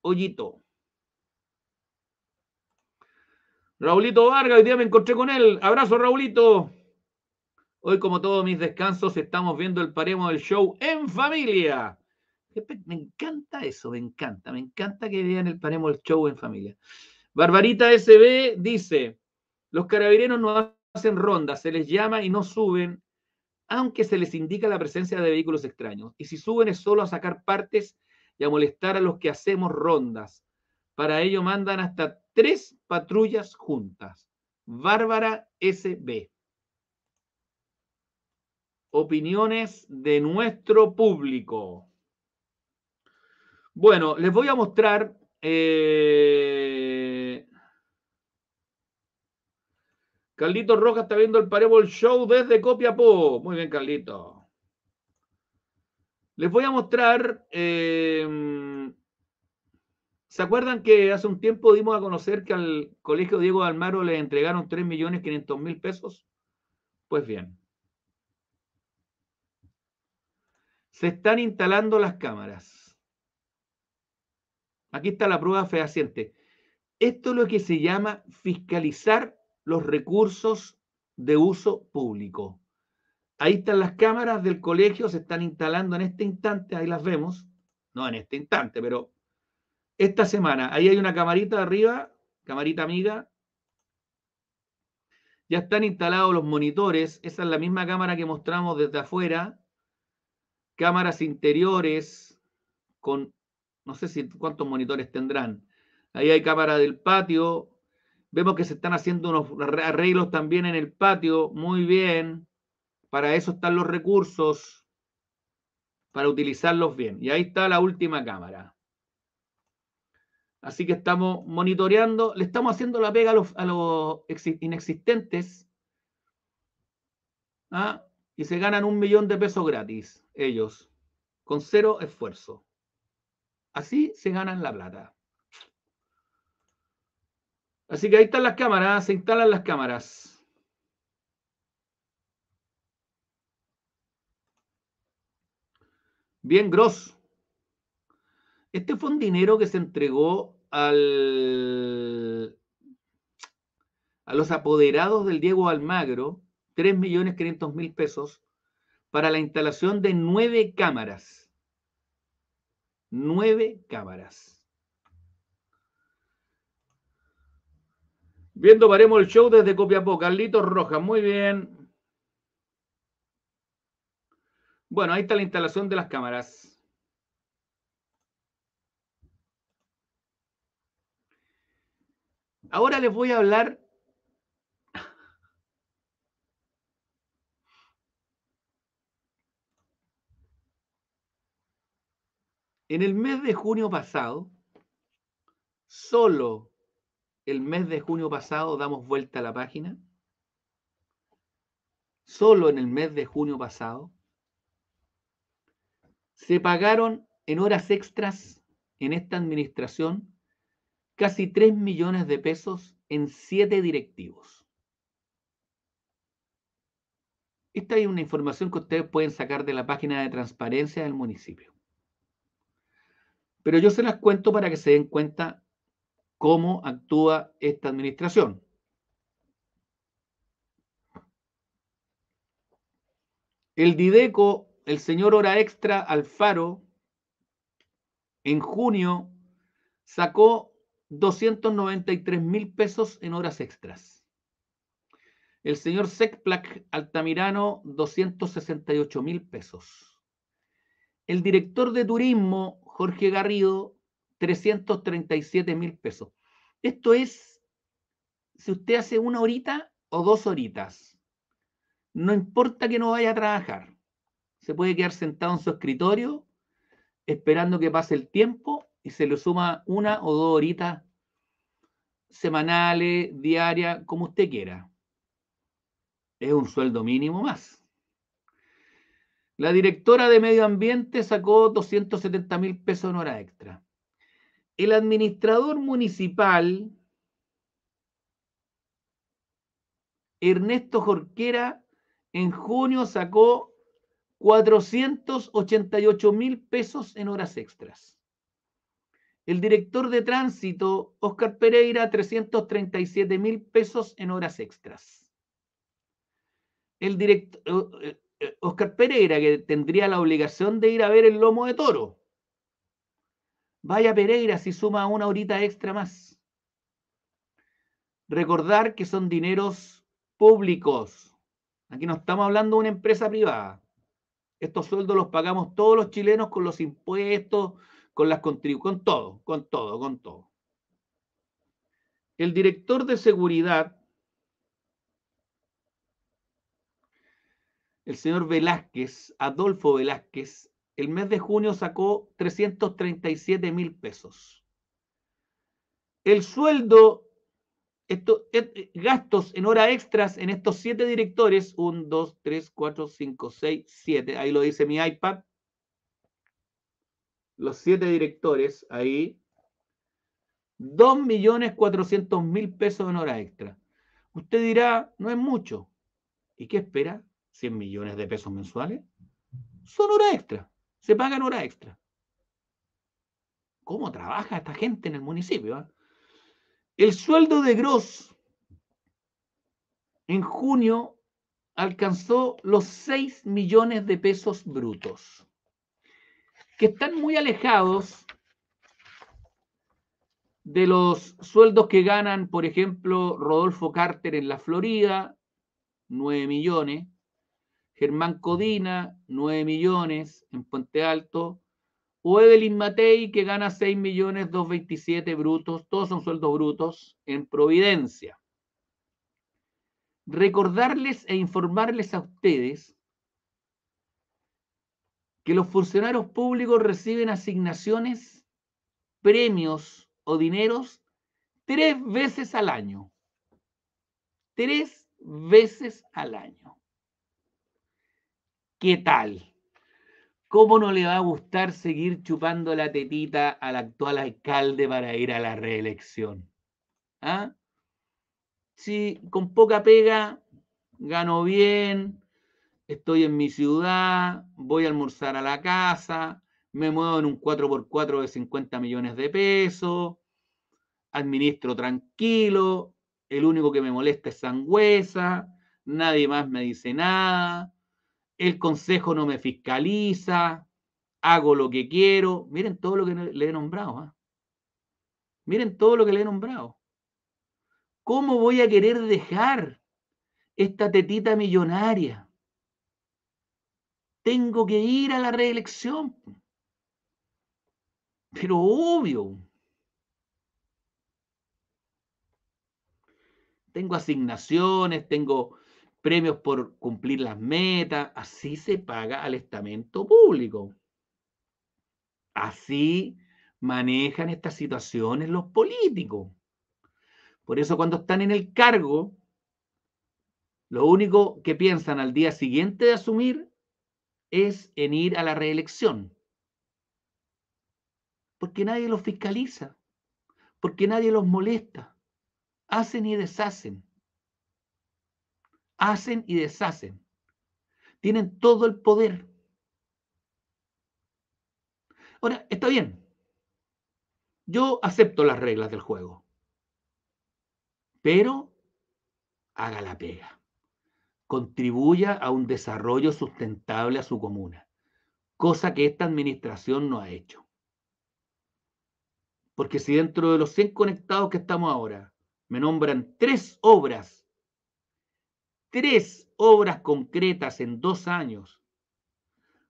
hoyito. Raulito Vargas, hoy día me encontré con él. Abrazo, Raulito. Hoy, como todos mis descansos, estamos viendo el paremo del show en familia. Me encanta eso, me encanta, me encanta que vean el paremo del show en familia. Barbarita SB dice, los carabineros no hacen rondas, se les llama y no suben, aunque se les indica la presencia de vehículos extraños. Y si suben es solo a sacar partes y a molestar a los que hacemos rondas. Para ello mandan hasta tres patrullas juntas. Bárbara SB. Opiniones de nuestro público. Bueno, les voy a mostrar eh, Carlito Rojas está viendo el Parébol Show desde Copiapó. Muy bien, Carlito. Les voy a mostrar. Em, ¿Se acuerdan que hace un tiempo dimos a conocer que al colegio Diego de Almaro le entregaron 3.500.000 pesos? Pues bien. Se están instalando las cámaras. Aquí está la prueba fehaciente. Esto es lo que se llama fiscalizar los recursos de uso público. Ahí están las cámaras del colegio, se están instalando en este instante, ahí las vemos, no en este instante, pero esta semana, ahí hay una camarita arriba, camarita amiga, ya están instalados los monitores, esa es la misma cámara que mostramos desde afuera, cámaras interiores con, no sé si cuántos monitores tendrán, ahí hay cámara del patio, Vemos que se están haciendo unos arreglos también en el patio. Muy bien. Para eso están los recursos, para utilizarlos bien. Y ahí está la última cámara. Así que estamos monitoreando, le estamos haciendo la pega a los, inexistentes. ¿ah? Y se ganan un millón de pesos gratis, ellos, con cero esfuerzo. Así se ganan la plata. Así que ahí están las cámaras, se instalan las cámaras. Bien, Gross. Este fue un dinero que se entregó al, a los apoderados del Diego Almagro, 3.500.000 pesos, para la instalación de nueve cámaras. Nueve cámaras. Viendo Paremos el Show desde Copiapó. Carlitos Rojas, muy bien. Bueno, ahí está la instalación de las cámaras. Ahora les voy a hablar En el mes de junio pasado, solo el mes de junio pasado damos vuelta a la página. Solo en el mes de junio pasado se pagaron en horas extras en esta administración casi 3 millones de pesos en siete directivos. Esta es una información que ustedes pueden sacar de la página de transparencia del municipio. Pero yo se las cuento para que se den cuenta cómo actúa esta administración. El Dideco, el señor Hora Extra Alfaro, en junio sacó 293 mil pesos en horas extras. El señor Secplac Altamirano, 268 mil pesos. El director de turismo, Jorge Garrido, 337 mil pesos. Esto es, si usted hace una horita o dos horitas, no importa que no vaya a trabajar, se puede quedar sentado en su escritorio esperando que pase el tiempo y se le suma una o dos horitas semanales, diarias, como usted quiera. Es un sueldo mínimo más. La directora de medio ambiente sacó 270 mil pesos en hora extra el administrador municipal Ernesto Jorquera en junio sacó 488 mil pesos en horas extras. El director de tránsito, Oscar Pereira, 337 mil pesos en horas extras. El director, Oscar eh, eh, eh, Pereira, que tendría la obligación de ir a ver el lomo de toro, Vaya Pereira si suma una horita extra más. Recordar que son dineros públicos. Aquí no estamos hablando de una empresa privada. Estos sueldos los pagamos todos los chilenos con los impuestos, con las contribuciones, con todo, con todo, con todo. El director de seguridad, el señor Velázquez, Adolfo Velázquez, el mes de junio sacó 337 mil pesos. El sueldo, estos eh, gastos en hora extras en estos siete directores, 1, 2, 3, 4, 5, 6, 7, ahí lo dice mi iPad, los siete directores ahí, 2.400.000 pesos en hora extra. Usted dirá, no es mucho. ¿Y qué espera? ¿100 millones de pesos mensuales? Son horas extra se pagan horas extra. ¿Cómo trabaja esta gente en el municipio? Ah? El sueldo de Gross en junio alcanzó los 6 millones de pesos brutos, que están muy alejados de los sueldos que ganan, por ejemplo, Rodolfo Carter en la Florida, 9 millones, Germán Codina, 9 millones en Puente Alto, o Evelyn Matei, que gana 6 millones 227 brutos, todos son sueldos brutos, en Providencia. Recordarles e informarles a ustedes que los funcionarios públicos reciben asignaciones, premios o dineros tres veces al año. Tres veces al año. ¿Qué tal? ¿Cómo no le va a gustar seguir chupando la tetita al actual alcalde para ir a la reelección? ¿Ah? Sí, con poca pega, gano bien, estoy en mi ciudad, voy a almorzar a la casa, me muevo en un 4x4 de 50 millones de pesos, administro tranquilo, el único que me molesta es Sangüesa, nadie más me dice nada, el Consejo no me fiscaliza, hago lo que quiero. Miren todo lo que le he nombrado. ¿ah? Miren todo lo que le he nombrado. ¿Cómo voy a querer dejar esta tetita millonaria? Tengo que ir a la reelección. Pero obvio. Tengo asignaciones, tengo premios por cumplir las metas, así se paga al estamento público. Así manejan estas situaciones los políticos. Por eso cuando están en el cargo, lo único que piensan al día siguiente de asumir es en ir a la reelección. Porque nadie los fiscaliza, porque nadie los molesta. Hacen y deshacen hacen y deshacen. Tienen todo el poder. Ahora, está bien. Yo acepto las reglas del juego. Pero haga la pega. Contribuya a un desarrollo sustentable a su comuna, cosa que esta administración no ha hecho. Porque si dentro de los 100 conectados que estamos ahora me nombran tres obras tres obras concretas en dos años,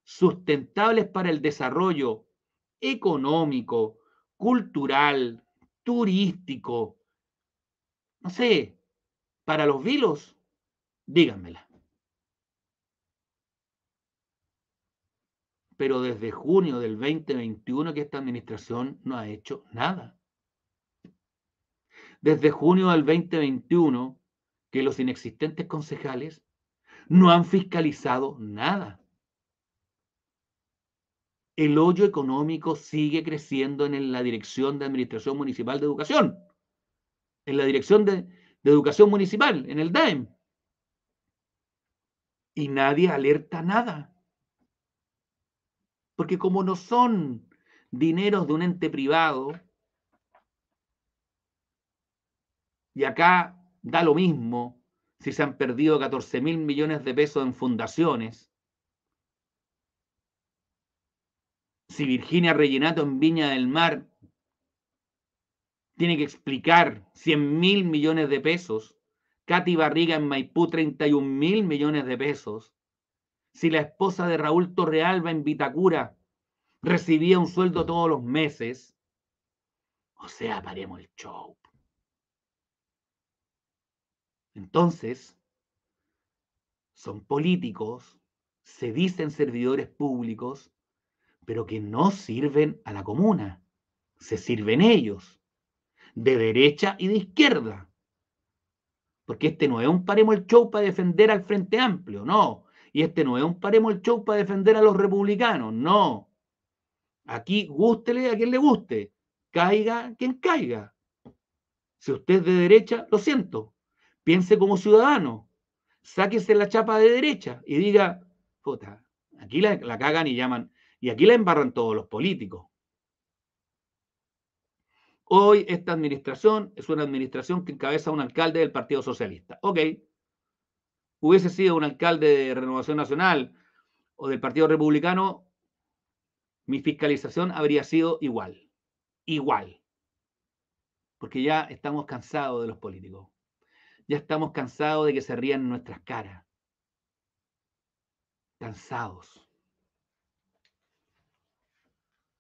sustentables para el desarrollo económico, cultural, turístico, no sé, para los vilos, díganmela. Pero desde junio del 2021 que esta administración no ha hecho nada. Desde junio del 2021 que los inexistentes concejales no han fiscalizado nada. El hoyo económico sigue creciendo en la Dirección de Administración Municipal de Educación, en la Dirección de, Educación Municipal, en el DAEM. Y nadie alerta nada. Porque como no son dineros de un ente privado, y acá da lo mismo si se han perdido 14 mil millones de pesos en fundaciones, si Virginia Rellenato en Viña del Mar tiene que explicar 100 mil millones de pesos, Katy Barriga en Maipú 31 mil millones de pesos, si la esposa de Raúl Torrealba en Vitacura recibía un sueldo todos los meses, o sea, paremos el show. Entonces, son políticos, se dicen servidores públicos, pero que no sirven a la comuna, se sirven ellos, de derecha y de izquierda. Porque este no es un paremo el show para defender al Frente Amplio, no. Y este no es un paremo el show para defender a los republicanos, no. Aquí gústele a quien le guste, caiga quien caiga. Si usted es de derecha, lo siento, piense como ciudadano, sáquese la chapa de derecha y diga, puta, aquí la, la cagan y llaman, y aquí la embarran todos los políticos. Hoy esta administración es una administración que encabeza un alcalde del Partido Socialista. Ok, hubiese sido un alcalde de Renovación Nacional o del Partido Republicano, mi fiscalización habría sido igual, igual, porque ya estamos cansados de los políticos. Ya estamos cansados de que se rían en nuestras caras. Cansados.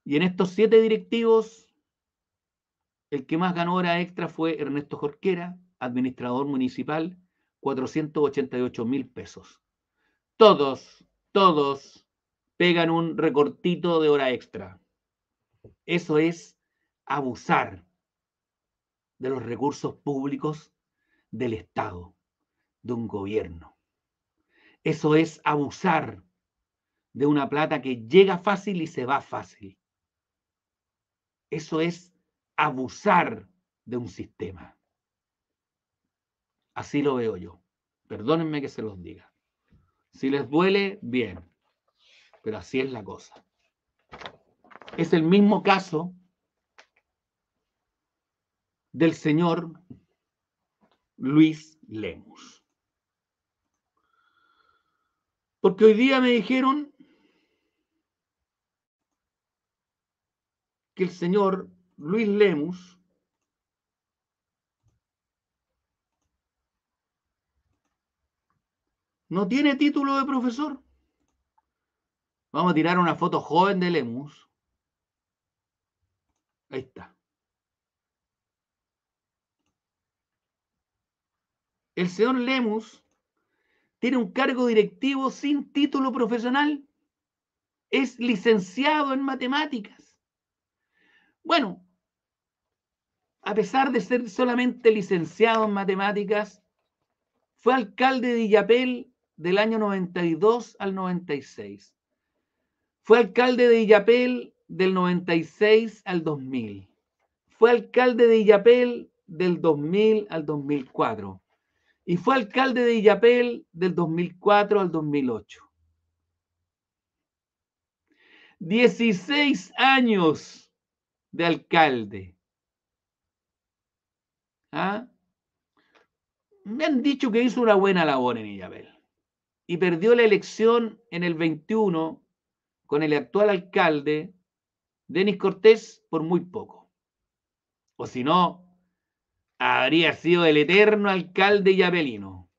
Y en estos siete directivos, el que más ganó hora extra fue Ernesto Jorquera, administrador municipal, 488 mil pesos. Todos, todos pegan un recortito de hora extra. Eso es abusar de los recursos públicos del Estado, de un gobierno. Eso es abusar de una plata que llega fácil y se va fácil. Eso es abusar de un sistema. Así lo veo yo. Perdónenme que se los diga. Si les duele, bien. Pero así es la cosa. Es el mismo caso del señor Luis Lemus. Porque hoy día me dijeron que el señor Luis Lemus no tiene título de profesor. Vamos a tirar una foto joven de Lemus. Ahí está. el señor Lemus tiene un cargo directivo sin título profesional, es licenciado en matemáticas. Bueno, a pesar de ser solamente licenciado en matemáticas, fue alcalde de Illapel del año 92 al 96. Fue alcalde de Illapel del 96 al 2000. Fue alcalde de Illapel del 2000 al 2004 y fue alcalde de Illapel del 2004 al 2008. 16 años de alcalde. ¿Ah? Me han dicho que hizo una buena labor en Illapel y perdió la elección en el 21 con el actual alcalde, Denis Cortés, por muy poco. O si no, habría sido el eterno alcalde yapelino.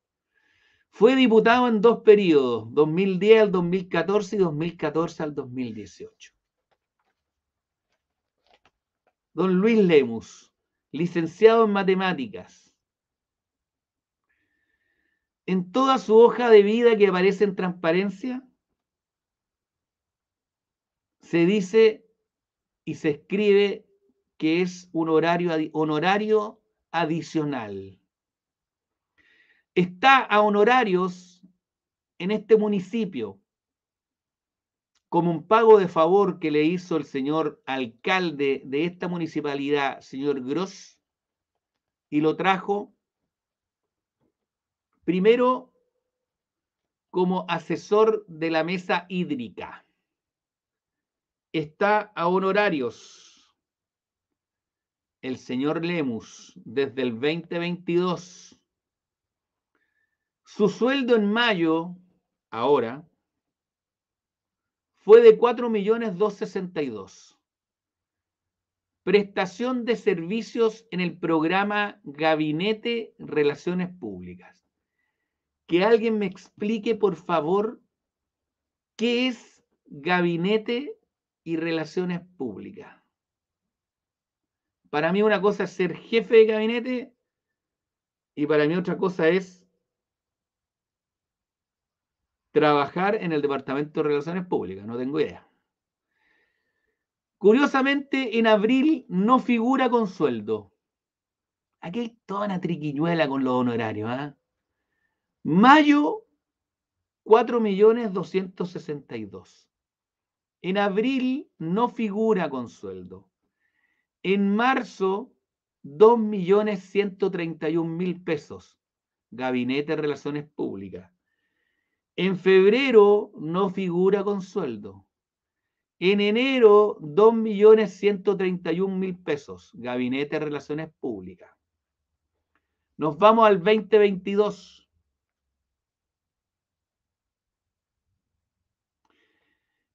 Fue diputado en dos periodos, 2010 al 2014 y 2014 al 2018. Don Luis Lemus, licenciado en matemáticas. En toda su hoja de vida que aparece en transparencia, se dice y se escribe que es un horario, honorario adicional. Está a honorarios en este municipio como un pago de favor que le hizo el señor alcalde de esta municipalidad, señor Gross, y lo trajo primero como asesor de la mesa hídrica. Está a honorarios el señor Lemus desde el 2022. Su sueldo en mayo, ahora, fue de 4.262.000. Prestación de servicios en el programa Gabinete Relaciones Públicas. Que alguien me explique, por favor, qué es Gabinete y Relaciones Públicas. Para mí una cosa es ser jefe de gabinete y para mí otra cosa es trabajar en el Departamento de Relaciones Públicas, no tengo idea. Curiosamente, en abril no figura con sueldo. Aquí hay toda una triquiñuela con los honorarios. ¿ah? Mayo, 4.262. En abril no figura con sueldo. En marzo, 2.131.000 pesos. Gabinete de Relaciones Públicas. En febrero no figura con sueldo. En enero, 2.131.000 pesos. Gabinete de Relaciones Públicas. Nos vamos al 2022.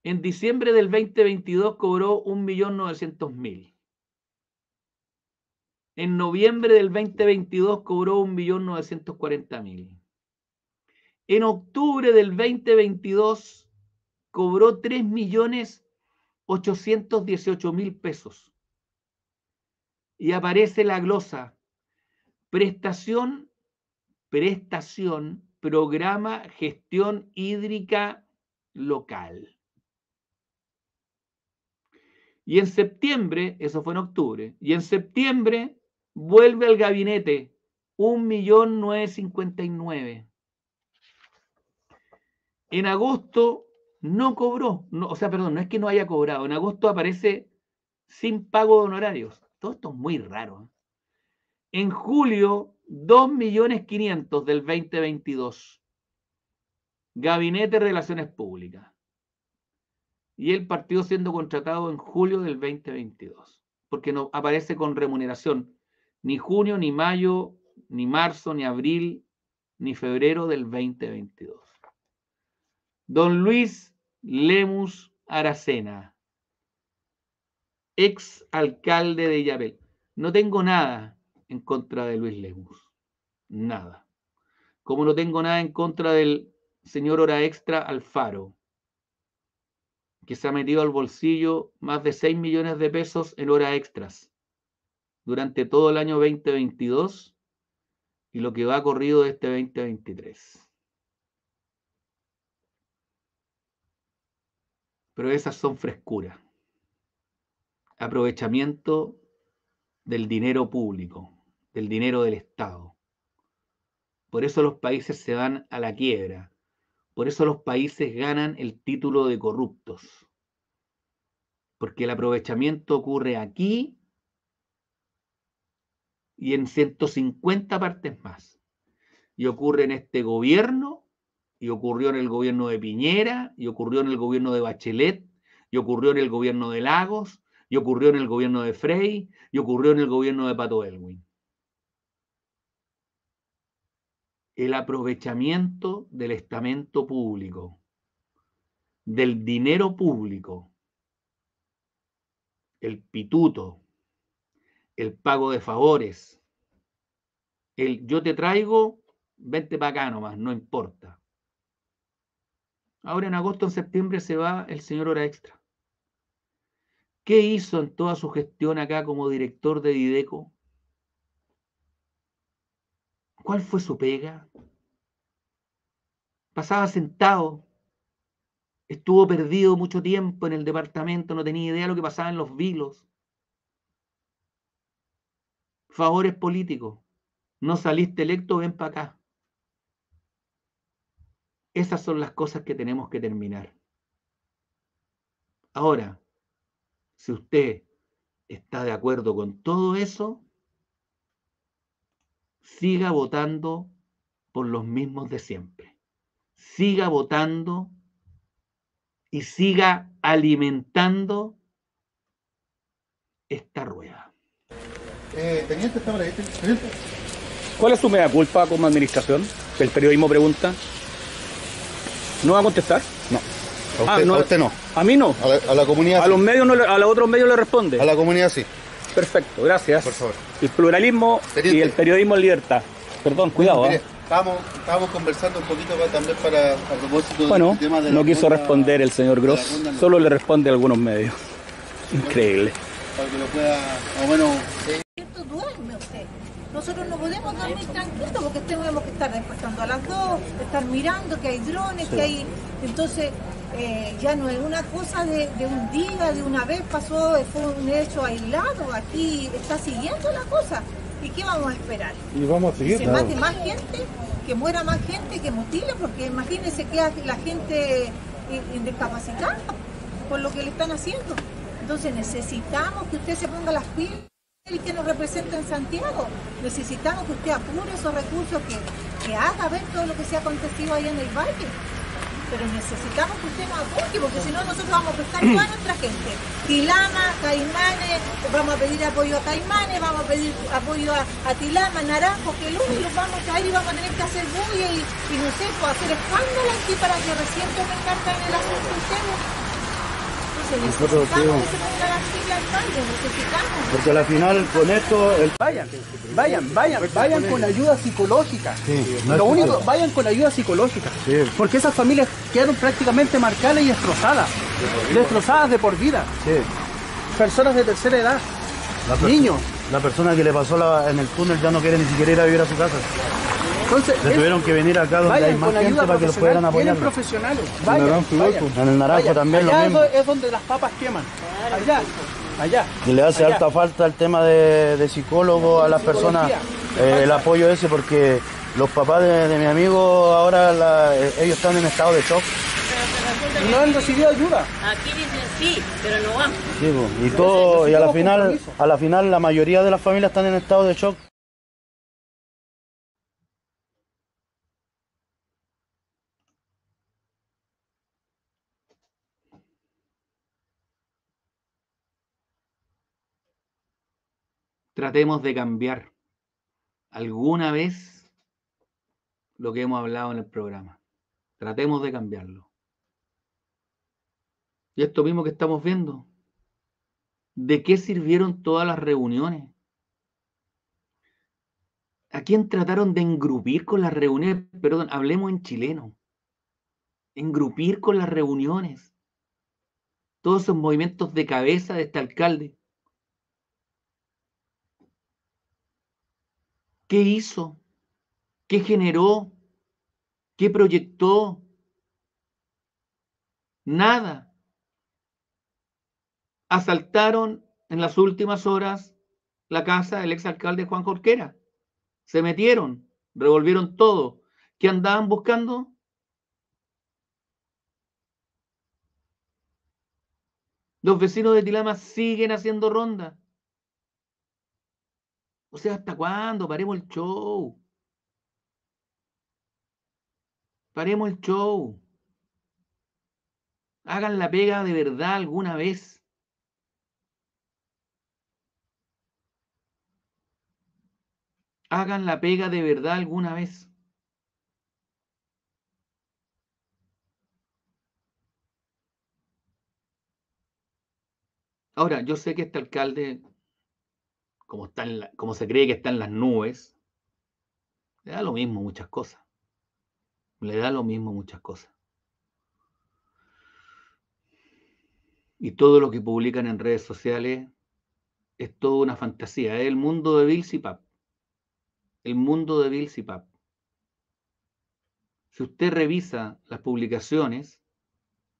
En diciembre del 2022 cobró 1.900.000 en noviembre del 2022 cobró 1.940.000. En octubre del 2022 cobró 3.818.000 pesos. Y aparece la glosa. Prestación, prestación, programa, gestión hídrica local. Y en septiembre, eso fue en octubre, y en septiembre vuelve al gabinete, 1.959. En agosto no cobró, o sea, perdón, no es que no haya cobrado, en agosto aparece sin pago de honorarios. Todo esto es muy raro. ¿eh? En julio, 2.500.000 del 2022. Gabinete de Relaciones Públicas. Y el partido siendo contratado en julio del 2022, porque no aparece con remuneración ni junio, ni mayo, ni marzo, ni abril, ni febrero del 2022. Don Luis Lemus Aracena, ex alcalde de Yabel. No tengo nada en contra de Luis Lemus. Nada. Como no tengo nada en contra del señor Hora Extra Alfaro, que se ha metido al bolsillo más de 6 millones de pesos en horas extras durante todo el año 2022 y lo que va corrido de este 2023. Pero esas son frescuras. Aprovechamiento del dinero público, del dinero del Estado. Por eso los países se van a la quiebra. Por eso los países ganan el título de corruptos. Porque el aprovechamiento ocurre aquí y en 150 partes más. Y ocurre en este gobierno, y ocurrió en el gobierno de Piñera, y ocurrió en el gobierno de Bachelet, y ocurrió en el gobierno de Lagos, y ocurrió en el gobierno de Frey, y ocurrió en el gobierno de Pato Elwin. El aprovechamiento del estamento público, del dinero público, el pituto, el pago de favores, el yo te traigo, vente para acá nomás, no importa. Ahora en agosto, en septiembre se va el señor Hora Extra. ¿Qué hizo en toda su gestión acá como director de Dideco? ¿Cuál fue su pega? Pasaba sentado, estuvo perdido mucho tiempo en el departamento, no tenía idea lo que pasaba en los vilos favores políticos. No saliste electo, ven para acá. Esas son las cosas que tenemos que terminar. Ahora, si usted está de acuerdo con todo eso, siga votando por los mismos de siempre. Siga votando y siga alimentando esta rueda. Eh, teniente, ¿Cuál es su mea culpa como administración? El periodismo pregunta. ¿No va a contestar? No. A ah, usted, no, a mí no. A la, comunidad. A los medios a los otros medios le responde. A la comunidad sí. Perfecto, gracias. Por favor. El pluralismo y el periodismo en libertad. Perdón, cuidado. ¿ah? Estamos, conversando un poquito también para a propósito del tema de no quiso responder el señor Gross, solo le responde a algunos medios. Increíble para que lo pueda, o bueno... esto Duerme usted. Nosotros no podemos dormir tranquilos porque tenemos que estar despertando a las dos, estar mirando que hay drones, que hay... Entonces, eh, ya no es una cosa de, un día, de una vez pasó, fue un hecho aislado, aquí está siguiendo la cosa. ¿Y qué vamos a esperar? Y vamos a seguir. Que se mate más gente, que muera más gente, que mutile, porque imagínense que la gente en eh, incapacitada por lo que le están haciendo. Entonces necesitamos que usted se ponga las pilas y que nos represente en Santiago. Necesitamos que usted apure esos recursos, que, que haga ver todo lo que se ha acontecido ahí en el valle pero necesitamos que usted nos apoye, porque si no nosotros vamos a prestar toda nuestra gente. Tilama, Caimanes, vamos a pedir apoyo a Caimanes, vamos a pedir apoyo a, Tilama, Naranjo, que y los vamos a ir y vamos a tener que hacer bulla y, no sé, pues, hacer escándalo aquí para que recién me en el asunto nosotros, Porque al final con esto... El... Vayan, vayan, vayan, pues, pues, pues. vayan con ayuda psicológica. Lo único, vayan con ayuda psicológica. Porque esas familias quedaron prácticamente marcadas y destrozadas. Destrozadas de por vida. Personas de tercera edad. niños. La persona que le pasó en el túnel ya no quiere ni siquiera ir a vivir a su casa. Entonces, Le tuvieron que venir acá donde hay más gente para que los pudieran apoyar. profesionales, En el naranjo también allá lo mismo. es donde las papas queman, allá, allá. Y le hace alta falta el tema de, psicólogo a las personas, eh, el apoyo ese, porque los papás de, mi amigo ahora, eh, ellos están en estado de shock. No han recibido ayuda. Aquí dicen sí, pero no van. y todo, y a la final, a la final la mayoría de las familias están en estado de shock. tratemos de cambiar alguna vez lo que hemos hablado en el programa. Tratemos de cambiarlo. Y esto mismo que estamos viendo. ¿De qué sirvieron todas las reuniones? ¿A quién trataron de engrupir con las reuniones? Perdón, hablemos en chileno. Engrupir con las reuniones. Todos esos movimientos de cabeza de este alcalde ¿Qué hizo? ¿Qué generó? ¿Qué proyectó? Nada. Asaltaron en las últimas horas la casa del exalcalde Juan Corquera. Se metieron, revolvieron todo. ¿Qué andaban buscando? Los vecinos de Tilama siguen haciendo ronda. O sea, ¿hasta cuándo? Paremos el show. Paremos el show. Hagan la pega de verdad alguna vez. Hagan la pega de verdad alguna vez. Ahora, yo sé que este alcalde como, se cree que está en las nubes, le da lo mismo muchas cosas. Le da lo mismo muchas cosas. Y todo lo que publican en redes sociales es toda una fantasía. Es el mundo de Bill Zipap. El mundo de Bill Zipap. Si usted revisa las publicaciones,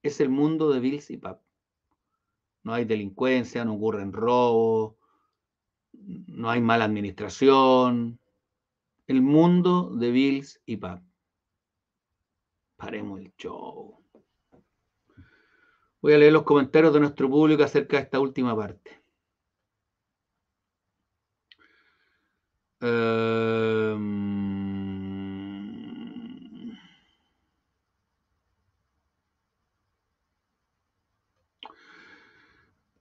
es el mundo de Bill Zipap. No hay delincuencia, no ocurren robos, no hay mala administración. El mundo de Bills y Pap. Paremos el show. Voy a leer los comentarios de nuestro público acerca de esta última parte. Em,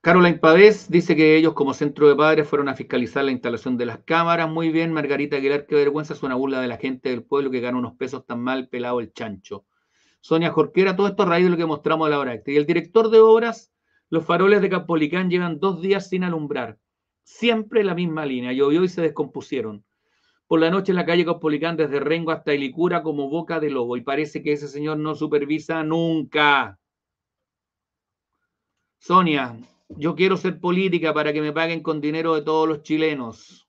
Caroline Pavés dice que ellos como centro de padres fueron a fiscalizar la instalación de las cámaras. Muy bien, Margarita Aguilar, qué vergüenza, es una burla de la gente del pueblo que gana unos pesos tan mal pelado el chancho. Sonia Jorquera, todo esto a raíz de lo que mostramos a la hora Y el director de obras, los faroles de Capolicán llevan dos días sin alumbrar. Siempre la misma línea, llovió y se descompusieron. Por la noche en la calle Capolicán, desde Rengo hasta Ilicura, como boca de lobo. Y parece que ese señor no supervisa nunca. Sonia, yo quiero ser política para que me paguen con dinero de todos los chilenos.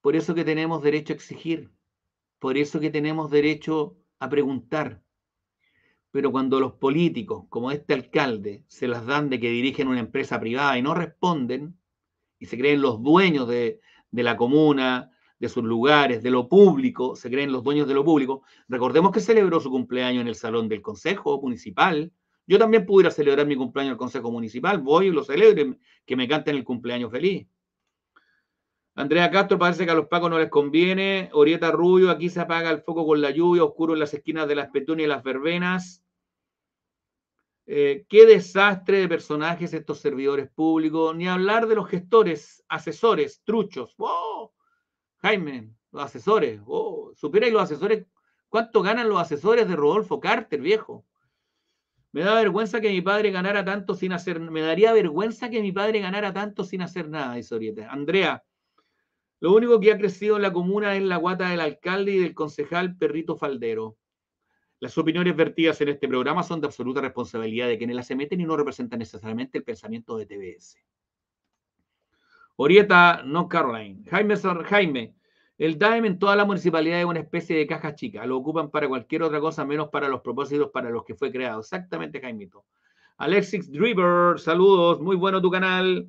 Por eso que tenemos derecho a exigir. Por eso que tenemos derecho a preguntar. Pero cuando los políticos, como este alcalde, se las dan de que dirigen una empresa privada y no responden, y se creen los dueños de, la comuna, de sus lugares, de lo público, se creen los dueños de lo público. Recordemos que celebró su cumpleaños en el salón del Consejo Municipal, yo también pudiera celebrar mi cumpleaños al Consejo Municipal, voy y lo celebro, que me canten el cumpleaños feliz. Andrea Castro parece que a los pacos no les conviene. Orieta Rubio, aquí se apaga el foco con la lluvia, oscuro en las esquinas de las petunias y las verbenas. Eh, qué desastre de personajes estos servidores públicos. Ni hablar de los gestores, asesores, truchos. ¡Oh! Jaime, los asesores. ¡Oh! Supera los asesores. ¿Cuánto ganan los asesores de Rodolfo Carter, viejo? Me da vergüenza que mi padre ganara tanto sin hacer Me daría vergüenza que mi padre ganara tanto sin hacer nada, dice Orieta. Andrea, lo único que ha crecido en la comuna es la guata del alcalde y del concejal Perrito Faldero. Las opiniones vertidas en este programa son de absoluta responsabilidad de quienes las emiten y no representan necesariamente el pensamiento de TBS. Orieta, no Caroline. Jaime, Jaime, el Daim en toda la municipalidad es una especie de caja chica, lo ocupan para cualquier otra cosa menos para los propósitos para los que fue creado. Exactamente, Jaimito. Alexis Driver, saludos, muy bueno tu canal.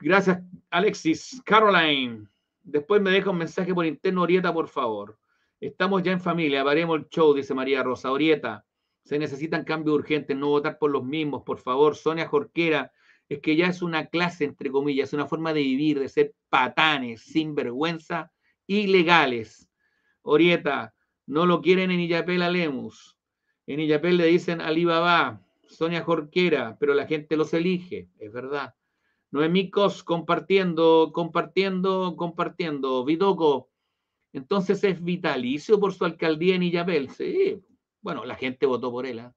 Gracias, Alexis. Caroline, después me deja un mensaje por interno, Orieta, por favor. Estamos ya en familia, haremos el show, dice María Rosa. Orieta, se necesitan cambios urgentes, no votar por los mismos, por favor. Sonia Jorquera, es que ya es una clase, entre comillas, una forma de vivir, de ser patanes, sin vergüenza, ilegales. Orieta, no lo quieren en Illapel a Lemus. En Illapel le dicen Alibaba, Sonia Jorquera, pero la gente los elige, es verdad. Noemicos compartiendo, compartiendo, compartiendo. Vidoco, entonces es vitalicio por su alcaldía en Illapel. Sí, bueno, la gente votó por él. ¿ah?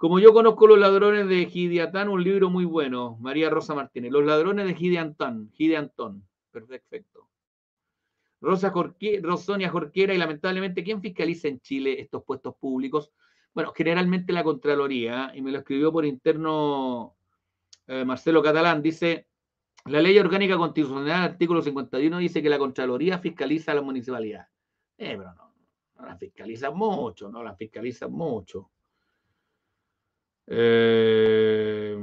Como yo conozco Los ladrones de Gideatán, un libro muy bueno, María Rosa Martínez. Los ladrones de Gide Antón. Perfecto. Rosa Rosonia Jorquera, y lamentablemente, ¿quién fiscaliza en Chile estos puestos públicos? Bueno, generalmente la Contraloría, ¿eh? y me lo escribió por interno eh, Marcelo Catalán, dice, la ley orgánica constitucional, artículo 51, dice que la Contraloría fiscaliza a la municipalidad. Eh, pero no, no la fiscaliza mucho, no la fiscaliza mucho. Eh,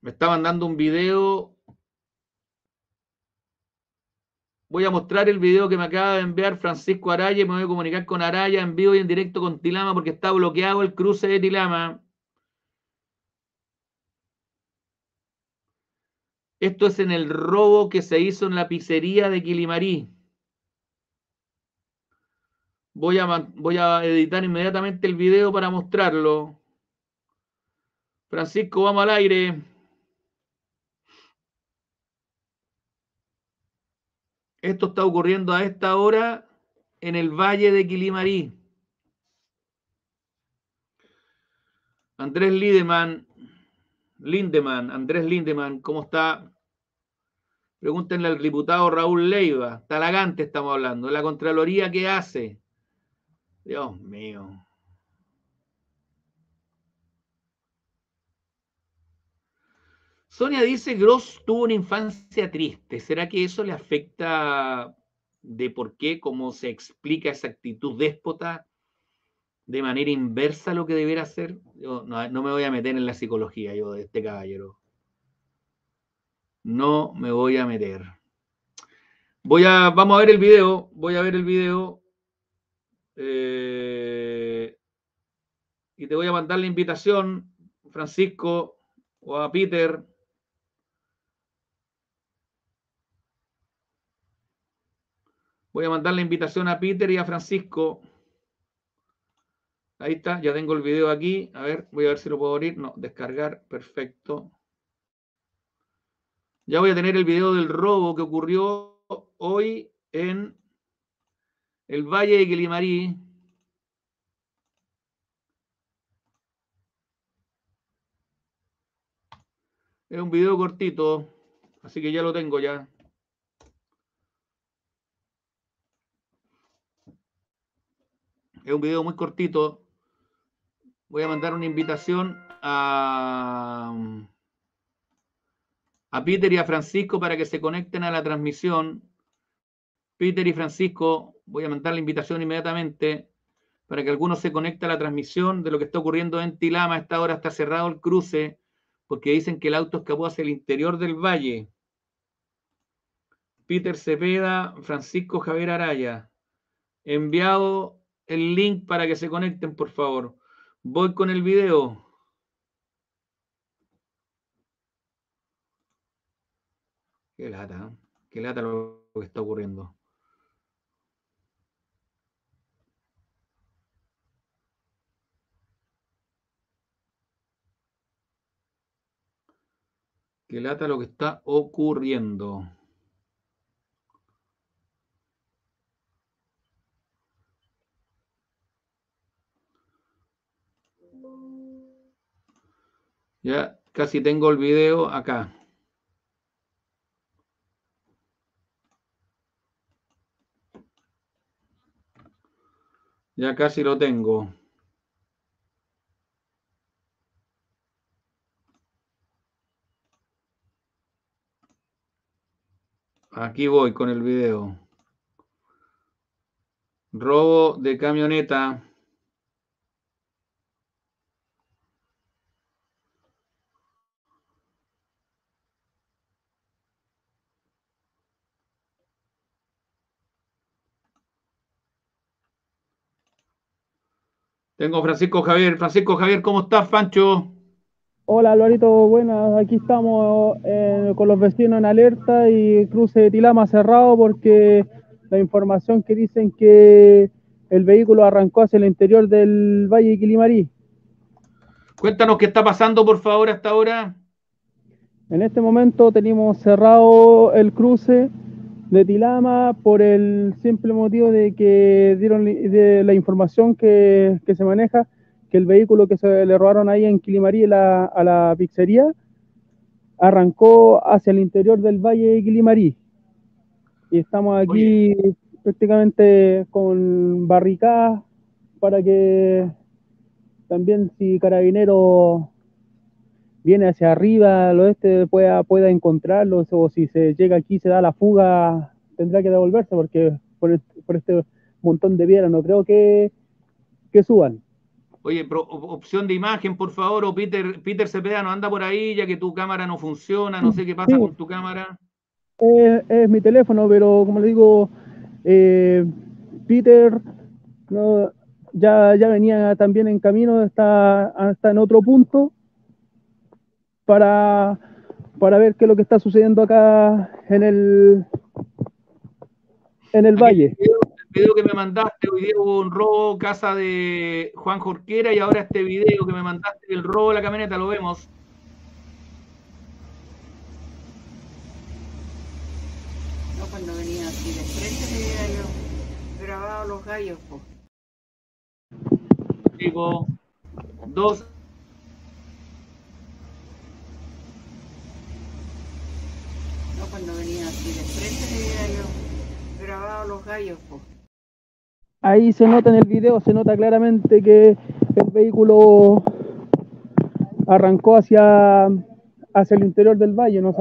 me está mandando un video. Voy a mostrar el video que me acaba de enviar Francisco Araya me voy a comunicar con Araya en vivo y en directo con Tilama porque está bloqueado el cruce de Tilama. Esto es en el robo que se hizo en la pizzería de Quilimarí. voy a editar inmediatamente el video para mostrarlo. Francisco, vamos al aire. Esto está ocurriendo a esta hora en el Valle de Quilimarí. Andrés Lindemann, Lindemann, Andrés Lindemann, ¿cómo está? Pregúntenle al diputado Raúl Leiva, Talagante estamos hablando, la Contraloría, ¿qué hace? Dios mío. Sonia dice, Gross tuvo una infancia triste. ¿Será que eso le afecta de por qué, cómo se explica esa actitud déspota de manera inversa a lo que debiera ser? no, me voy a meter en la psicología yo de este caballero. No me voy a meter. Voy a, vamos a ver el video, voy a ver el video. Eh, y te voy a mandar la invitación, Francisco o a Peter. Voy a mandar la invitación a Peter y a Francisco. Ahí está, ya tengo el video aquí. A ver, voy a ver si lo puedo abrir. No, descargar, perfecto. Ya voy a tener el video del robo que ocurrió hoy en el Valle de Quilimarí. Es un video cortito, así que ya lo tengo ya. Es un video muy cortito. Voy a mandar una invitación a, a Peter y a Francisco para que se conecten a la transmisión. Peter y Francisco, voy a mandar la invitación inmediatamente para que alguno se conecte a la transmisión de lo que está ocurriendo en Tilama. A esta hora está cerrado el cruce porque dicen que el auto escapó hacia el interior del valle. Peter Cepeda, Francisco Javier Araya. Enviado el link para que se conecten, por favor. Voy con el video. Qué lata, ¿eh? qué lata lo que está ocurriendo. Qué lata lo que está ocurriendo. Ya casi tengo el video acá. Ya casi lo tengo. Aquí voy con el video. Robo de camioneta. Tengo Francisco Javier. Francisco Javier, ¿cómo estás, Pancho? Hola, Lorito, buenas. Aquí estamos eh, con los vecinos en alerta y cruce de Tilama cerrado porque la información que dicen que el vehículo arrancó hacia el interior del Valle de Quilimarí. Cuéntanos qué está pasando, por favor, hasta ahora. En este momento tenemos cerrado el cruce de Tilama por el simple motivo de que dieron de la información que, se maneja, que el vehículo que se le robaron ahí en Quilimarí a la pizzería arrancó hacia el interior del valle de Quilimarí. Y estamos aquí prácticamente con barricadas para que también si Carabineros viene hacia arriba al oeste pueda, pueda encontrarlos o si se llega aquí se da la fuga tendrá que devolverse porque por, este, montón de piedras no creo que, suban. Oye, opción de imagen, por favor, o Peter, Peter Cepeda no anda por ahí ya que tu cámara no funciona, no sé qué pasa con tu cámara. Es, mi teléfono, pero como le digo, eh, Peter ya, ya venía también en camino, está, está en otro punto para, para ver qué es lo que está sucediendo acá en el, en el valle. El video, que me mandaste, hoy día hubo un robo, casa de Juan Jorquera, y ahora este video que me mandaste, el robo de la camioneta, lo vemos. No, cuando pues venía así de frente grabado los gallos, Digo, dos cuando venía de frente grabado los gallos. Ahí se nota en el video, se nota claramente que el vehículo arrancó hacia, hacia el interior del valle. No,